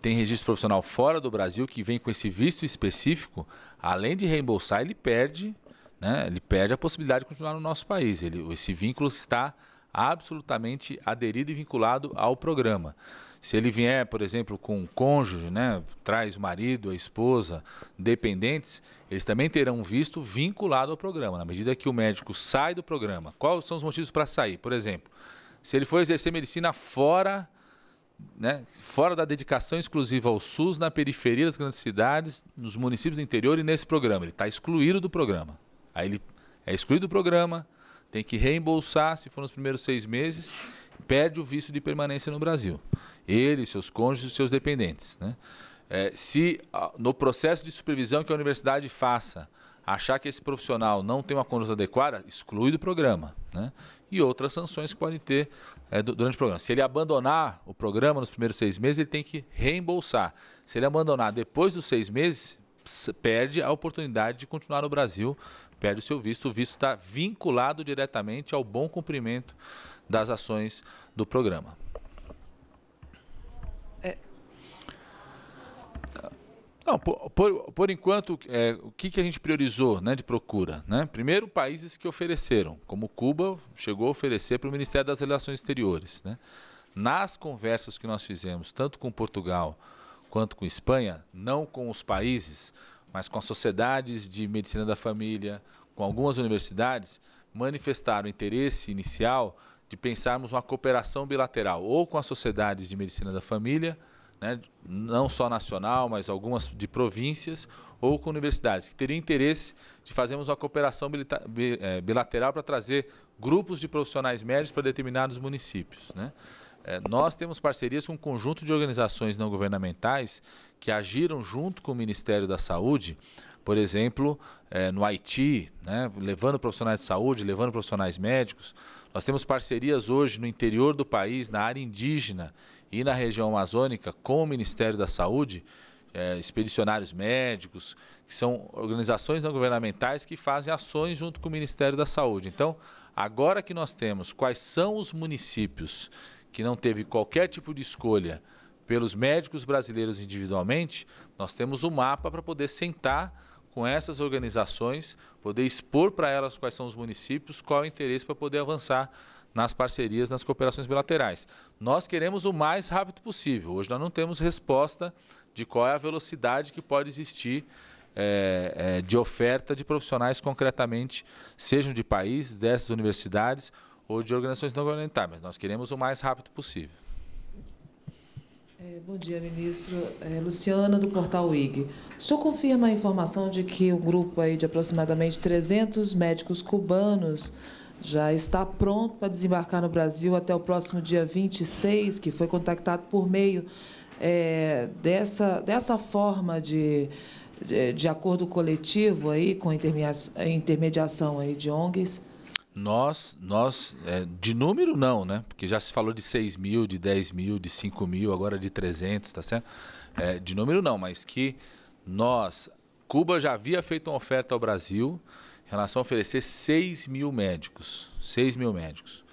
tem registro profissional fora do Brasil, que vem com esse visto específico, além de reembolsar, ele perde, né? Ele perde a possibilidade de continuar no nosso país. Ele, esse vínculo está absolutamente aderido e vinculado ao programa. Se ele vier, por exemplo, com um cônjuge, né, traz o marido, a esposa, dependentes, eles também terão visto vinculado ao programa, na medida que o médico sai do programa. Quais são os motivos para sair? Por exemplo, se ele for exercer medicina fora, né, fora da dedicação exclusiva ao SUS, na periferia das grandes cidades, nos municípios do interior e nesse programa, ele está excluído do programa. Aí ele é excluído do programa, tem que reembolsar se for nos primeiros seis meses perde o visto de permanência no Brasil. Ele, seus cônjuges, seus dependentes. Né? É, se ah, no processo de supervisão que a universidade faça, achar que esse profissional não tem uma conduta adequada, exclui do programa. Né? E outras sanções que podem ter é, durante o programa. Se ele abandonar o programa nos primeiros seis meses, ele tem que reembolsar. Se ele abandonar depois dos seis meses, perde a oportunidade de continuar no Brasil perde o seu visto. O visto está vinculado diretamente ao bom cumprimento das ações do programa. É. Não, por, por, por enquanto, é, o que, que a gente priorizou né, de procura? Né? Primeiro, países que ofereceram, como Cuba chegou a oferecer para o Ministério das Relações Exteriores. Né? Nas conversas que nós fizemos, tanto com Portugal quanto com Espanha, não com os países, mas com as sociedades de medicina da família, com algumas universidades, manifestaram interesse inicial de pensarmos uma cooperação bilateral, ou com as sociedades de medicina da família, né, não só nacional, mas algumas de províncias, ou com universidades, que teriam interesse de fazermos uma cooperação eh, bilateral para trazer grupos de profissionais médicos para determinados municípios. Né? Eh, nós temos parcerias com um conjunto de organizações não governamentais que agiram junto com o Ministério da Saúde, por exemplo, é, no Haiti, né, levando profissionais de saúde, levando profissionais médicos. Nós temos parcerias hoje no interior do país, na área indígena e na região amazônica, com o Ministério da Saúde, é, expedicionários médicos, que são organizações não governamentais que fazem ações junto com o Ministério da Saúde. Então, agora que nós temos quais são os municípios que não teve qualquer tipo de escolha pelos médicos brasileiros individualmente, nós temos o um mapa para poder sentar com essas organizações, poder expor para elas quais são os municípios, qual é o interesse para poder avançar nas parcerias, nas cooperações bilaterais. Nós queremos o mais rápido possível. Hoje nós não temos resposta de qual é a velocidade que pode existir é, é, de oferta de profissionais concretamente, sejam de país, dessas universidades ou de organizações não governamentais, mas nós queremos o mais rápido possível. É, bom dia, ministro. É, Luciana, do portal IG. O senhor confirma a informação de que o um grupo aí de aproximadamente 300 médicos cubanos já está pronto para desembarcar no Brasil até o próximo dia 26, que foi contactado por meio é, dessa, dessa forma de, de, de, acordo coletivo aí com intermediação aí de ONGs? Nós, nós é, de número não, né? Porque já se falou de 6 mil, de 10 mil, de 5 mil, agora de 300, tá certo? É, de número não, mas que nós, Cuba já havia feito uma oferta ao Brasil em relação a oferecer 6 mil médicos, 6 mil médicos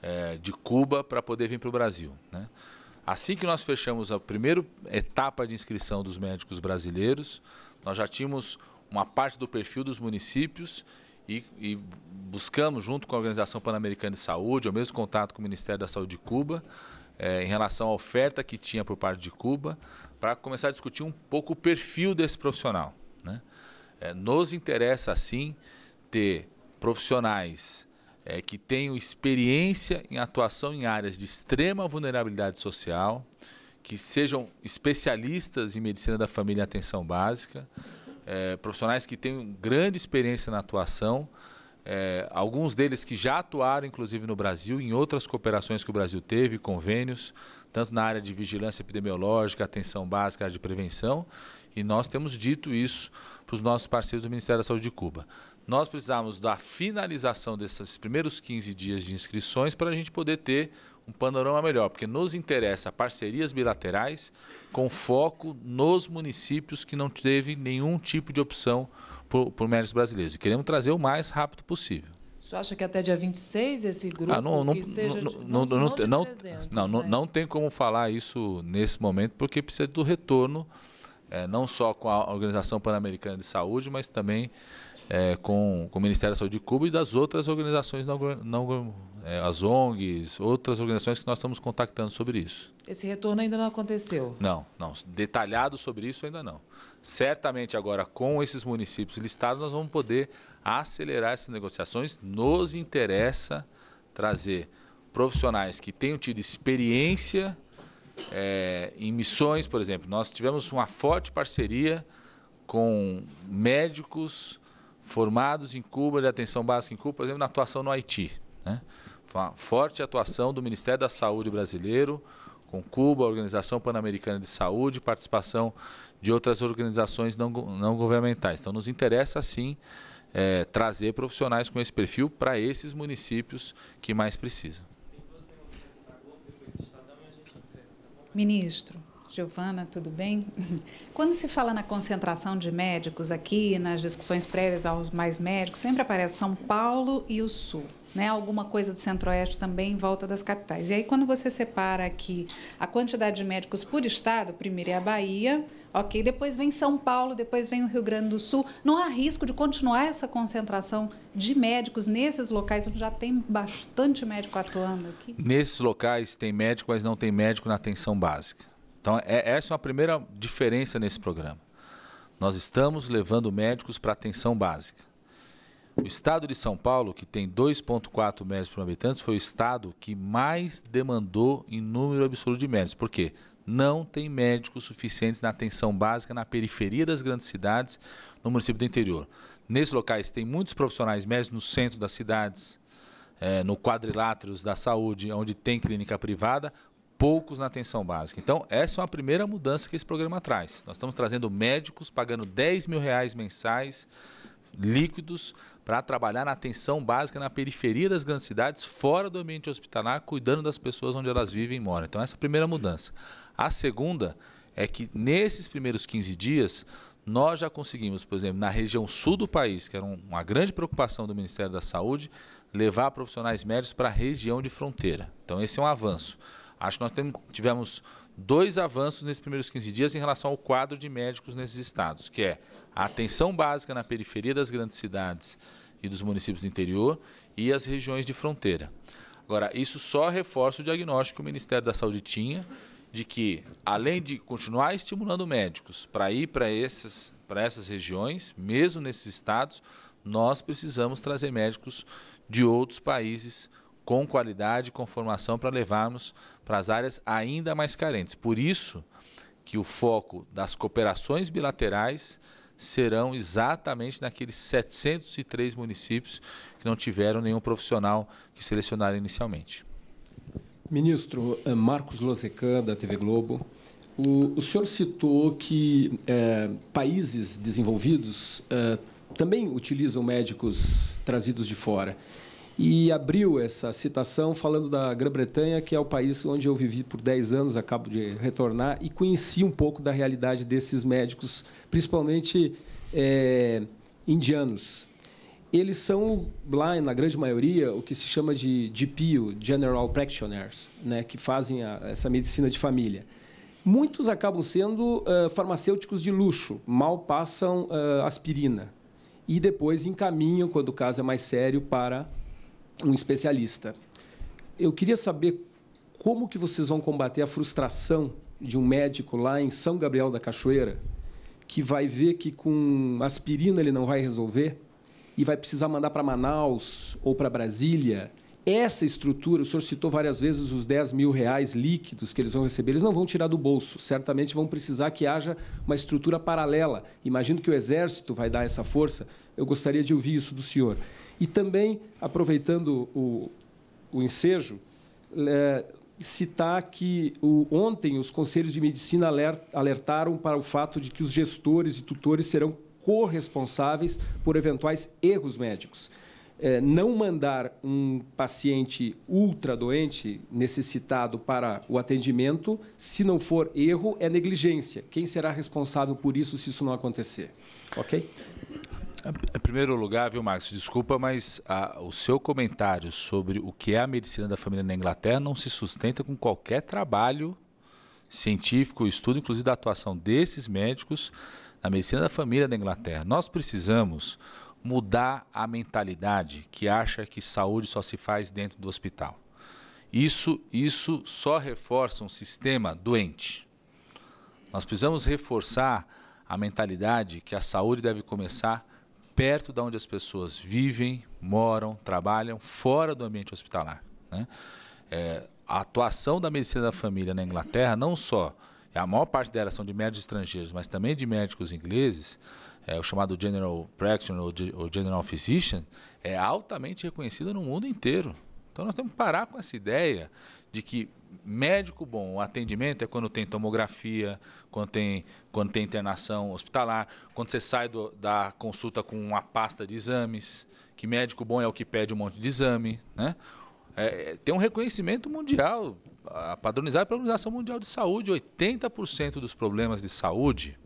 é, de Cuba para poder vir para o Brasil, né? Assim que nós fechamos a primeira etapa de inscrição dos médicos brasileiros, nós já tínhamos uma parte do perfil dos municípios e, e buscamos, junto com a Organização Pan-Americana de Saúde, o mesmo contato com o Ministério da Saúde de Cuba, é, em relação à oferta que tinha por parte de Cuba, para começar a discutir um pouco o perfil desse profissional. Né? É, nos interessa, assim, ter profissionais é, que tenham experiência em atuação em áreas de extrema vulnerabilidade social, que sejam especialistas em medicina da família e atenção básica, é, profissionais que têm grande experiência na atuação, é, alguns deles que já atuaram, inclusive, no Brasil, em outras cooperações que o Brasil teve, convênios, tanto na área de vigilância epidemiológica, atenção básica, área de prevenção, e nós temos dito isso para os nossos parceiros do Ministério da Saúde de Cuba. Nós precisamos da finalização desses primeiros 15 dias de inscrições para a gente poder ter um panorama melhor, porque nos interessa parcerias bilaterais com foco nos municípios que não teve nenhum tipo de opção por, por méritos brasileiros. E queremos trazer o mais rápido possível. Você acha que até dia 26 esse grupo ah, não, não, que seja não, de, não, não, não, não, não, não, né? não tem como falar isso nesse momento, porque precisa do retorno, é, não só com a Organização Pan-Americana de Saúde, mas também é, com, com o Ministério da Saúde de Cuba e das outras organizações não, não é, as ONGs, outras organizações que nós estamos contactando sobre isso. Esse retorno ainda não aconteceu? Não, não. Detalhado sobre isso ainda não. Certamente agora com esses municípios listados nós vamos poder acelerar essas negociações. Nos interessa trazer profissionais que tenham tido experiência é, em missões, por exemplo. Nós tivemos uma forte parceria com médicos formados em Cuba, de atenção básica em Cuba, por exemplo, na atuação no Haiti. Né? Uma forte atuação do Ministério da Saúde brasileiro, com Cuba, a Organização Pan-Americana de Saúde, participação de outras organizações não, não governamentais. Então, nos interessa, sim, é, trazer profissionais com esse perfil para esses municípios que mais precisam. Ministro. Giovana, tudo bem? *laughs* Quando se fala na concentração de médicos aqui, nas discussões prévias aos mais médicos, sempre aparece São Paulo e o Sul. Né, alguma coisa do centro-oeste também em volta das capitais. E aí, quando você separa aqui a quantidade de médicos por estado, primeiro é a Bahia, ok, depois vem São Paulo, depois vem o Rio Grande do Sul, não há risco de continuar essa concentração de médicos nesses locais onde já tem bastante médico atuando aqui? Nesses locais tem médico, mas não tem médico na atenção básica. Então, é, essa é uma primeira diferença nesse programa. Nós estamos levando médicos para atenção básica. O estado de São Paulo, que tem 2,4 médicos por habitantes, foi o estado que mais demandou em número absoluto de médicos. Por quê? Não tem médicos suficientes na atenção básica na periferia das grandes cidades, no município do interior. Nesses locais tem muitos profissionais médicos no centro das cidades, é, no quadriláteros da saúde, onde tem clínica privada, poucos na atenção básica. Então, essa é uma primeira mudança que esse programa traz. Nós estamos trazendo médicos pagando 10 mil reais mensais líquidos para trabalhar na atenção básica na periferia das grandes cidades, fora do ambiente hospitalar, cuidando das pessoas onde elas vivem e moram. Então, essa é a primeira mudança. A segunda é que nesses primeiros 15 dias, nós já conseguimos, por exemplo, na região sul do país, que era uma grande preocupação do Ministério da Saúde, levar profissionais médicos para a região de fronteira. Então, esse é um avanço. Acho que nós temos, tivemos dois avanços nesses primeiros 15 dias em relação ao quadro de médicos nesses estados, que é a atenção básica na periferia das grandes cidades e dos municípios do interior e as regiões de fronteira. Agora, isso só reforça o diagnóstico que o Ministério da Saúde tinha de que, além de continuar estimulando médicos para ir para essas, para essas regiões, mesmo nesses estados, nós precisamos trazer médicos de outros países com qualidade, com formação para levarmos para as áreas ainda mais carentes. Por isso que o foco das cooperações bilaterais serão exatamente naqueles 703 municípios que não tiveram nenhum profissional que selecionaram inicialmente. Ministro eh, Marcos Losecan, da TV Globo, o, o senhor citou que é, países desenvolvidos é, também utilizam médicos trazidos de fora e abriu essa citação falando da Grã-Bretanha, que é o país onde eu vivi por 10 anos, acabo de retornar, e conheci um pouco da realidade desses médicos, principalmente é, indianos. Eles são, lá na grande maioria, o que se chama de GPO, General Practitioners, né, que fazem a, essa medicina de família. Muitos acabam sendo uh, farmacêuticos de luxo, mal passam uh, aspirina e depois encaminham, quando o caso é mais sério, para um especialista. Eu queria saber como que vocês vão combater a frustração de um médico lá em São Gabriel da Cachoeira que vai ver que com aspirina ele não vai resolver e vai precisar mandar para Manaus ou para Brasília. Essa estrutura, o senhor citou várias vezes os 10 mil reais líquidos que eles vão receber, eles não vão tirar do bolso, certamente vão precisar que haja uma estrutura paralela. Imagino que o Exército vai dar essa força. Eu gostaria de ouvir isso do senhor. E também, aproveitando o, o ensejo, é, citar que o, ontem os conselhos de medicina alertaram para o fato de que os gestores e tutores serão corresponsáveis por eventuais erros médicos. É, não mandar um paciente ultra doente, necessitado para o atendimento, se não for erro, é negligência. Quem será responsável por isso se isso não acontecer? Ok? Em primeiro lugar, viu, Marcos, desculpa, mas a, o seu comentário sobre o que é a medicina da família na Inglaterra não se sustenta com qualquer trabalho científico, estudo, inclusive da atuação desses médicos na medicina da família na Inglaterra. Nós precisamos mudar a mentalidade que acha que saúde só se faz dentro do hospital. Isso, isso só reforça um sistema doente. Nós precisamos reforçar a mentalidade que a saúde deve começar perto de onde as pessoas vivem, moram, trabalham, fora do ambiente hospitalar. Né? É, a atuação da medicina da família na Inglaterra, não só, é, a maior parte dela são de médicos estrangeiros, mas também de médicos ingleses, é, o chamado General Practitioner ou General Physician, é altamente reconhecida no mundo inteiro. Então nós temos que parar com essa ideia de que médico bom, o atendimento é quando tem tomografia, quando tem, quando tem internação hospitalar, quando você sai do, da consulta com uma pasta de exames, que médico bom é o que pede um monte de exame, né? É, é tem um reconhecimento mundial, padronizado pela Organização Mundial de Saúde, 80% dos problemas de saúde,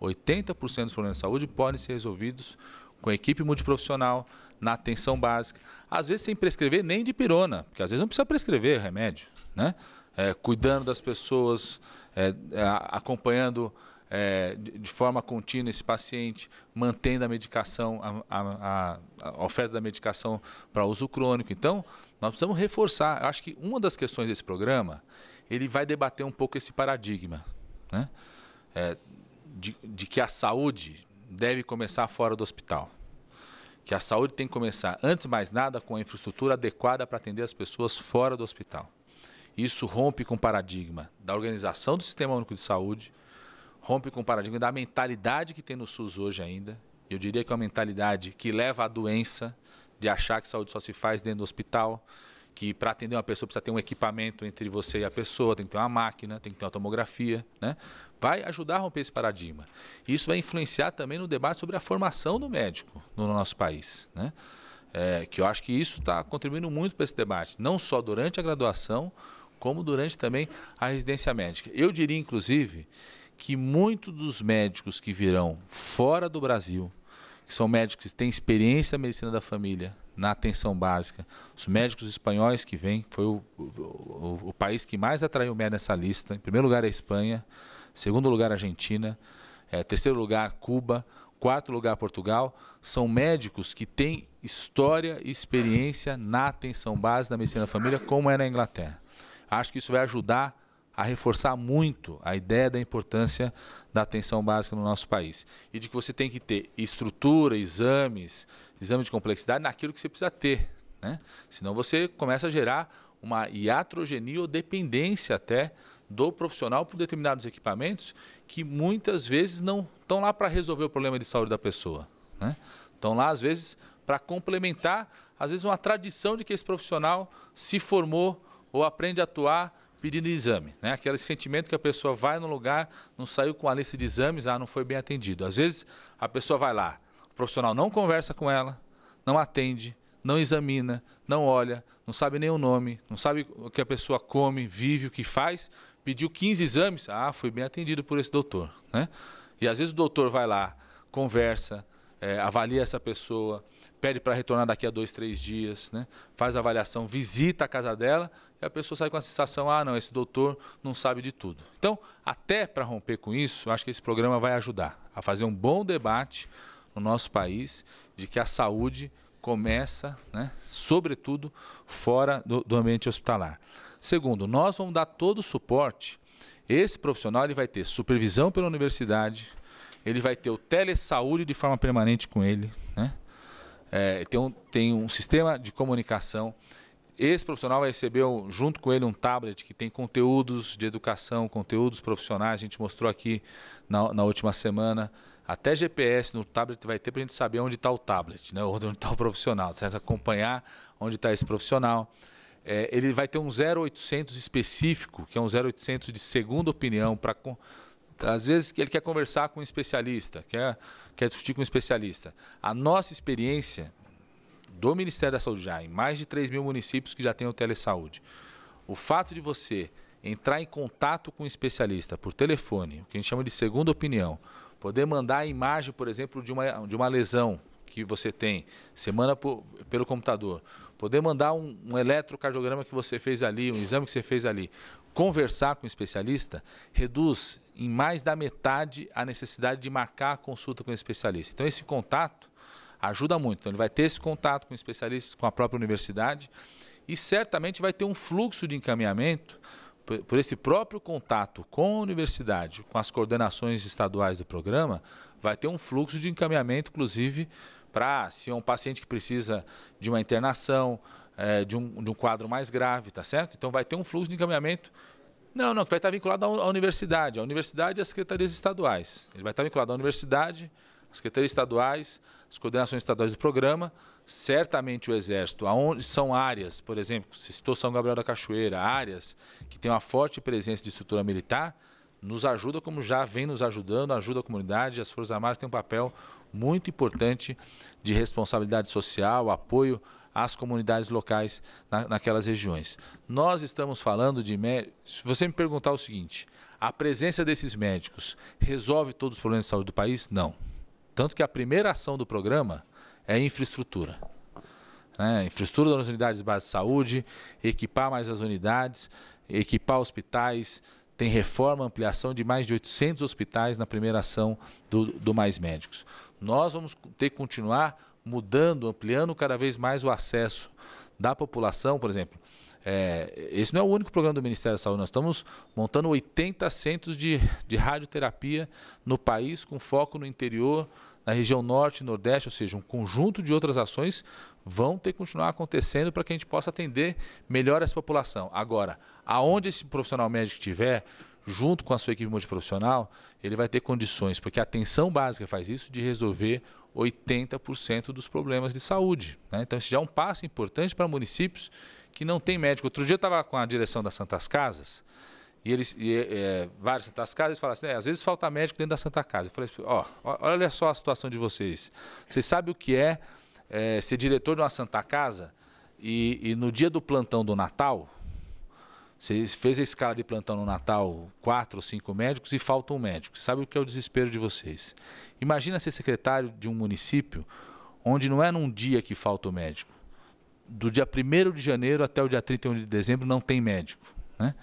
80% dos problemas de saúde podem ser resolvidos com equipe multiprofissional, na atenção básica. Às vezes sem prescrever nem de pirona, porque às vezes não precisa prescrever remédio, né? É, cuidando das pessoas, é, é acompanhando é, de forma contínua esse paciente, mantendo a medicação, a, a, a oferta da medicação para uso crônico. Então, nós precisamos reforçar. Eu acho que uma das questões desse programa, ele vai debater um pouco esse paradigma, né? É, de, de que a saúde deve começar fora do hospital que a saúde tem que começar, antes de mais nada, com a infraestrutura adequada para atender as pessoas fora do hospital. Isso rompe com o paradigma da organização do Sistema Único de Saúde, rompe com o paradigma da mentalidade que tem no SUS hoje ainda. Eu diria que é uma mentalidade que leva à doença, de achar que saúde só se faz dentro do hospital, que para atender uma pessoa precisa ter um equipamento entre você e a pessoa, tem que ter uma máquina, tem que ter uma tomografia, né? Vai ajudar a romper esse paradigma. Isso vai influenciar também no debate sobre a formação do médico no nosso país, né? É, que eu acho que isso está contribuindo muito para esse debate, não só durante a graduação, como durante também a residência médica. Eu diria, inclusive, que muitos dos médicos que virão fora do Brasil, que são médicos que têm experiência na medicina da família, na atenção básica. Os médicos espanhóis que vêm, foi o, o, o, país que mais atraiu médicos nessa lista. Em primeiro lugar, a Espanha. Segundo lugar, a Argentina. É, terceiro lugar, Cuba. Quarto lugar, Portugal. São médicos que têm história e experiência na atenção básica da medicina da família, como é na Inglaterra. Acho que isso vai ajudar a reforçar muito a ideia da importância da atenção básica no nosso país e de que você tem que ter estrutura, exames, exame de complexidade naquilo que você precisa ter. Né? Senão você começa a gerar uma iatrogenia ou dependência até do profissional por determinados equipamentos que muitas vezes não estão lá para resolver o problema de saúde da pessoa. Né? Estão lá, às vezes, para complementar, às vezes, uma tradição de que esse profissional se formou ou aprende a atuar pedindo exame. Né? Aquele sentimento que a pessoa vai no lugar, não saiu com a lista de exames, ah, não foi bem atendido. Às vezes, a pessoa vai lá, o profissional não conversa com ela, não atende, não examina, não olha, não sabe nem o nome, não sabe o que a pessoa come, vive, o que faz. Pediu 15 exames, ah, fui bem atendido por esse doutor. Né? E às vezes o doutor vai lá, conversa, é, avalia essa pessoa, pede para retornar daqui a dois, três dias, né? faz a avaliação, visita a casa dela e a pessoa sai com a sensação: ah, não, esse doutor não sabe de tudo. Então, até para romper com isso, acho que esse programa vai ajudar a fazer um bom debate no nosso país de que a saúde começa, né, sobretudo, fora do, do ambiente hospitalar. Segundo, nós vamos dar todo o suporte. Esse profissional ele vai ter supervisão pela universidade, ele vai ter o telesaúde de forma permanente com ele, né? É, tem, um, tem um sistema de comunicação. Esse profissional vai receber um, junto com ele um tablet que tem conteúdos de educação, conteúdos profissionais, a gente mostrou aqui na, na última semana, até GPS no tablet vai ter para a gente saber onde está o tablet, né? onde está o profissional. Você acompanhar onde está esse profissional. É, ele vai ter um 0800 específico, que é um 0800 de segunda opinião. para Às vezes ele quer conversar com um especialista, quer, quer discutir com um especialista. A nossa experiência do Ministério da Saúde já, em mais de 3 mil municípios que já tem o telesaúde, o fato de você entrar em contato com um especialista por telefone, o que a gente chama de segunda opinião, Poder mandar a imagem, por exemplo, de uma, de uma lesão que você tem, semana por, pelo computador. Poder mandar um, um eletrocardiograma que você fez ali, um exame que você fez ali. Conversar com o um especialista reduz em mais da metade a necessidade de marcar a consulta com o especialista. Então, esse contato ajuda muito. Então, ele vai ter esse contato com especialistas, com a própria universidade, e certamente vai ter um fluxo de encaminhamento por esse próprio contato com a universidade, com as coordenações estaduais do programa, vai ter um fluxo de encaminhamento, inclusive, para se é um paciente que precisa de uma internação, é, de, um, de um quadro mais grave, tá certo? Então vai ter um fluxo de encaminhamento não, não, que vai estar vinculado à universidade. A universidade e as secretarias estaduais. Ele vai estar vinculado à universidade, às secretarias estaduais, as coordenações estaduais do programa, certamente o Exército, aonde são áreas, por exemplo, se citou São Gabriel da Cachoeira, áreas que têm uma forte presença de estrutura militar, nos ajuda como já vem nos ajudando, ajuda a comunidade, as Forças Armadas têm um papel muito importante de responsabilidade social, apoio às comunidades locais na, naquelas regiões. Nós estamos falando de médicos se você me perguntar o seguinte, a presença desses médicos resolve todos os problemas de saúde do país? Não. Tanto que a primeira ação do programa é infraestrutura. Né? Infraestrutura das unidades de base de saúde, equipar mais as unidades, equipar hospitais. Tem reforma, ampliação de mais de 800 hospitais na primeira ação do, do Mais Médicos. Nós vamos ter que continuar mudando, ampliando cada vez mais o acesso da população, por exemplo. É, esse não é o único programa do Ministério da Saúde. Nós estamos montando 80 centros de, de radioterapia no país, com foco no interior, na região norte e nordeste, ou seja, um conjunto de outras ações vão ter que continuar acontecendo para que a gente possa atender melhor essa população. Agora, aonde esse profissional médico estiver, junto com a sua equipe multiprofissional, ele vai ter condições, porque a atenção básica faz isso, de resolver 80% dos problemas de saúde. Né? Então, isso já é um passo importante para municípios que não tem médico. Outro dia eu estava com a direção das Santas Casas, e eles, e, é, várias Santas Casas, eles falaram assim, é, às vezes falta médico dentro da Santa Casa. Eu falei, assim, ó, olha só a situação de vocês. Vocês sabem o que é, é ser diretor de uma Santa Casa e, e no dia do plantão do Natal, você fez a escala de plantão no Natal, quatro ou cinco médicos e falta um médico. Sabe o que é o desespero de vocês? Imagina ser secretário de um município onde não é num dia que falta o médico do dia 1 de janeiro até o dia 31 de dezembro não tem médico. Né?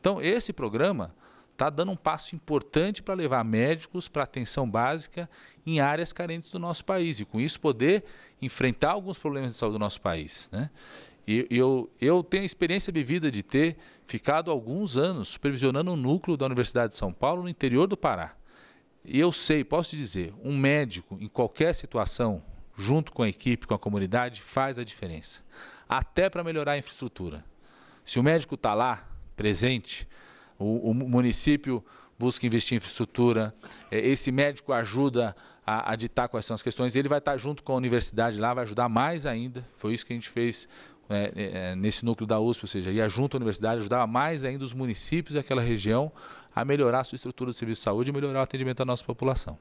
Então, esse programa está dando um passo importante para levar médicos para atenção básica em áreas carentes do nosso país e, com isso, poder enfrentar alguns problemas de saúde do nosso país. Né? E eu, eu tenho a experiência vivida de ter ficado alguns anos supervisionando um núcleo da Universidade de São Paulo no interior do Pará. E eu sei, posso te dizer, um médico em qualquer situação junto com a equipe, com a comunidade, faz a diferença. Até para melhorar a infraestrutura. Se o médico está lá, presente, o, o, município busca investir em infraestrutura, é, esse médico ajuda a, a ditar quais são as questões, ele vai estar tá junto com a universidade lá, vai ajudar mais ainda. Foi isso que a gente fez é, é, é, nesse núcleo da USP, ou seja, ia junto à universidade, ajudava mais ainda os municípios daquela região a melhorar a sua estrutura de serviço de saúde e melhorar o atendimento da nossa população.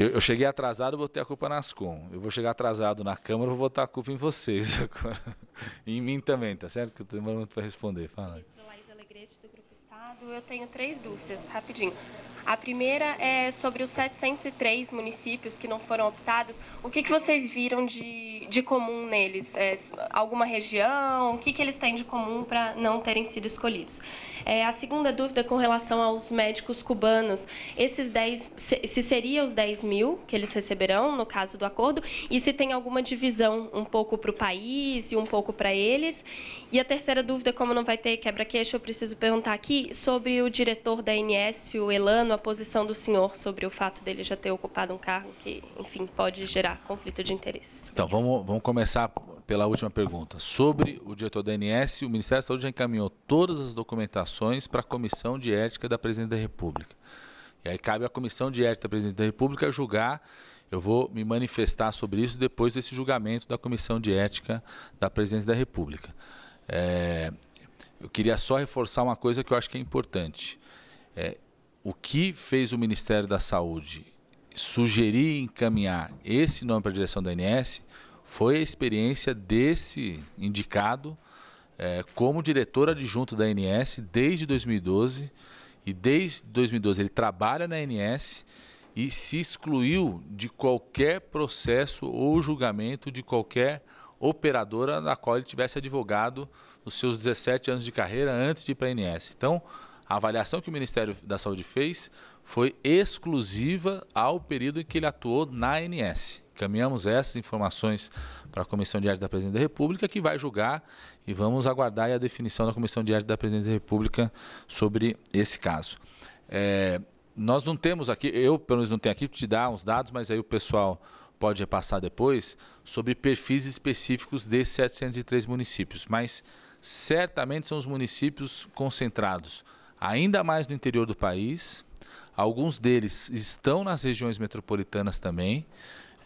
Eu, eu, cheguei atrasado, botei a culpa nas com. Eu vou chegar atrasado na Câmara, vou botar a culpa em vocês. *laughs* agora. em mim também, tá certo? Que eu demoro muito para responder. Fala. Eu tenho três dúvidas, rapidinho. A primeira é sobre os 703 municípios que não foram optados. O que, que vocês viram de de comum neles? É, alguma região? O que, que eles têm de comum para não terem sido escolhidos? É, a segunda dúvida com relação aos médicos cubanos, esses 10, se, se seria os 10 mil que eles receberão no caso do acordo e se tem alguma divisão um pouco para o país e um pouco para eles. E a terceira dúvida, como não vai ter quebra-queixo, eu preciso perguntar aqui sobre o diretor da ANS, o Elano, a posição do senhor sobre o fato dele já ter ocupado um cargo que, enfim, pode gerar conflito de interesses. Então, vamos Vamos, começar pela última pergunta. Sobre o diretor da ANS, o Ministério da Saúde já encaminhou todas as documentações para a Comissão de Ética da Presidente da República. E aí cabe à Comissão de Ética da Presidente da República julgar. Eu vou me manifestar sobre isso depois desse julgamento da Comissão de Ética da Presidência da República. É, eu queria só reforçar uma coisa que eu acho que é importante. É, o que fez o Ministério da Saúde sugerir encaminhar esse nome para a direção da ANS foi a experiência desse indicado é, como diretor adjunto da ANS desde 2012. E desde 2012 ele trabalha na ANS e se excluiu de qualquer processo ou julgamento de qualquer operadora na qual ele tivesse advogado nos seus 17 anos de carreira antes de ir para a ANS. Então, a avaliação que o Ministério da Saúde fez foi exclusiva ao período em que ele atuou na ANS. Caminhamos essas informações para a Comissão de Arte da Presidente da República, que vai julgar e vamos aguardar a definição da Comissão de Arte da Presidente da República sobre esse caso. É, nós não temos aqui, eu pelo menos não tenho aqui para te dar uns dados, mas aí o pessoal pode repassar depois, sobre perfis específicos desses 703 municípios, mas certamente são os municípios concentrados ainda mais no interior do país. Alguns deles estão nas regiões metropolitanas também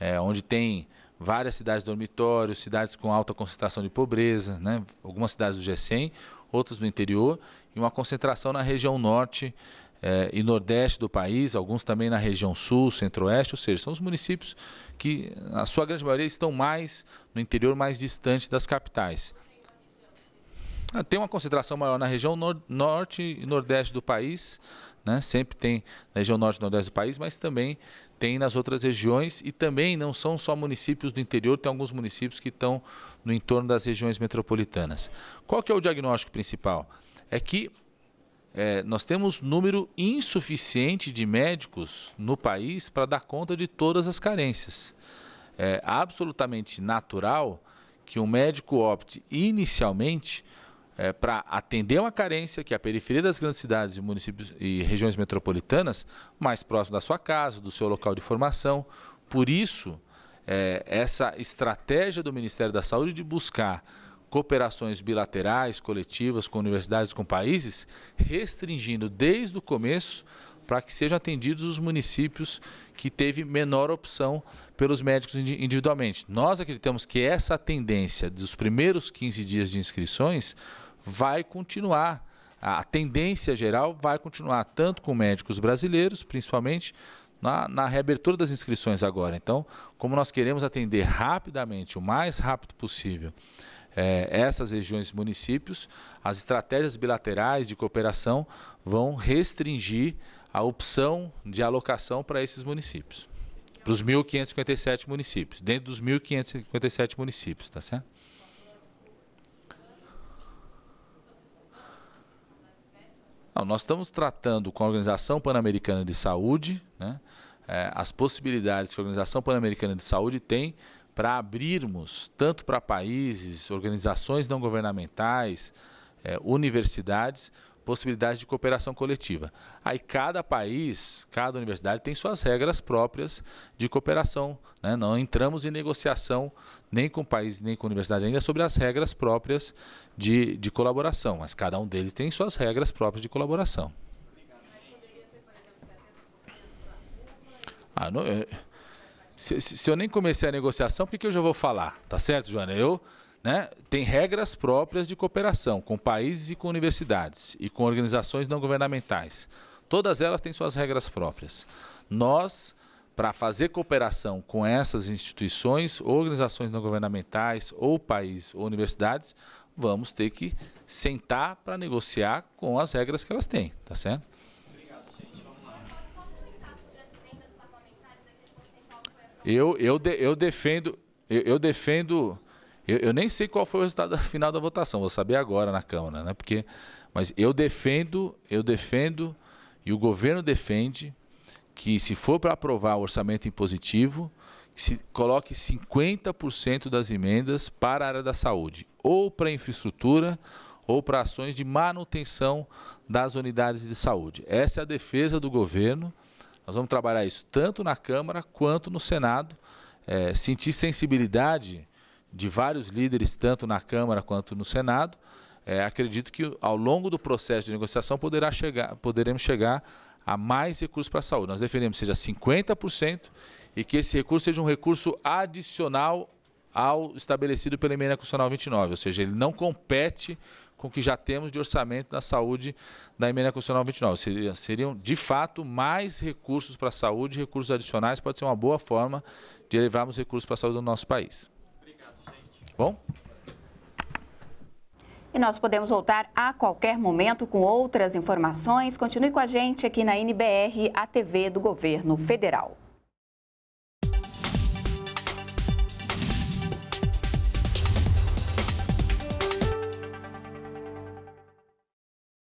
é, onde tem várias cidades dormitórios, cidades com alta concentração de pobreza, né? algumas cidades do G100, outras do interior, e uma concentração na região norte é, e nordeste do país, alguns também na região sul, centro-oeste, ou seja, são os municípios que, a sua grande maioria, estão mais no interior, mais distante das capitais. Ah, tem uma concentração maior na região nor norte e nordeste do país, né? sempre tem na região norte e nordeste do país, mas também tem nas outras regiões e também não são só municípios do interior, tem alguns municípios que estão no entorno das regiões metropolitanas. Qual que é o diagnóstico principal? É que é, nós temos número insuficiente de médicos no país para dar conta de todas as carências. É absolutamente natural que um médico opte inicialmente é, para atender uma carência que é a periferia das grandes cidades e municípios e regiões metropolitanas, mais próximo da sua casa, do seu local de formação. Por isso, é, essa estratégia do Ministério da Saúde de buscar cooperações bilaterais, coletivas, com universidades, com países, restringindo desde o começo para que sejam atendidos os municípios que teve menor opção pelos médicos individualmente. Nós acreditamos que essa tendência dos primeiros 15 dias de inscrições vai continuar. A tendência geral vai continuar, tanto com médicos brasileiros, principalmente, na, na, reabertura das inscrições agora. Então, como nós queremos atender rapidamente, o mais rápido possível, é, essas regiões e municípios, as estratégias bilaterais de cooperação vão restringir a opção de alocação para esses municípios, para os 1.557 municípios, dentro dos 1.557 municípios, tá certo? Não, nós estamos tratando com a Organização Pan-Americana de Saúde né, é, as possibilidades que a Organização Pan-Americana de Saúde tem para abrirmos, tanto para países, organizações não governamentais, é, universidades, possibilidades de cooperação coletiva. Aí cada país, cada universidade tem suas regras próprias de cooperação. Né? Não entramos em negociação nem com o país, nem com a universidade ainda sobre as regras próprias de, de colaboração, mas cada um deles tem suas regras próprias de colaboração. Ah, não, eh, se, se eu nem comecei a negociação, por que, que eu já vou falar? Tá certo, Joana? Eu né, tem regras próprias de cooperação com países e com universidades e com organizações não governamentais. Todas elas têm suas regras próprias. Nós, para fazer cooperação com essas instituições, organizações não governamentais, ou países ou universidades, vamos ter que sentar para negociar com as regras que elas têm, tá certo? Eu, eu, de, eu defendo eu, eu defendo eu, eu, nem sei qual foi o resultado *laughs* final da votação, vou saber agora na Câmara, né? Porque, mas eu defendo, eu defendo e o governo defende que se for para aprovar o orçamento impositivo, se coloque 50% das emendas para a área da saúde, ou para infraestrutura, ou para ações de manutenção das unidades de saúde. Essa é a defesa do governo. Nós vamos trabalhar isso tanto na Câmara quanto no Senado. É, sentir sensibilidade de vários líderes, tanto na Câmara quanto no Senado. É, acredito que ao longo do processo de negociação poderá chegar, poderemos chegar a mais recursos para a saúde. Nós defendemos que seja 50% e que esse recurso seja um recurso adicional ao estabelecido pela Emenda Constitucional 29, ou seja, ele não compete com o que já temos de orçamento na saúde da Emenda Constitucional 29. Seria, seriam, de fato, mais recursos para a saúde, recursos adicionais, pode ser uma boa forma de elevarmos recursos para a saúde do nosso país. Bom? E nós podemos voltar a qualquer momento com outras informações. Continue com a gente aqui na NBR, a TV do Governo Federal.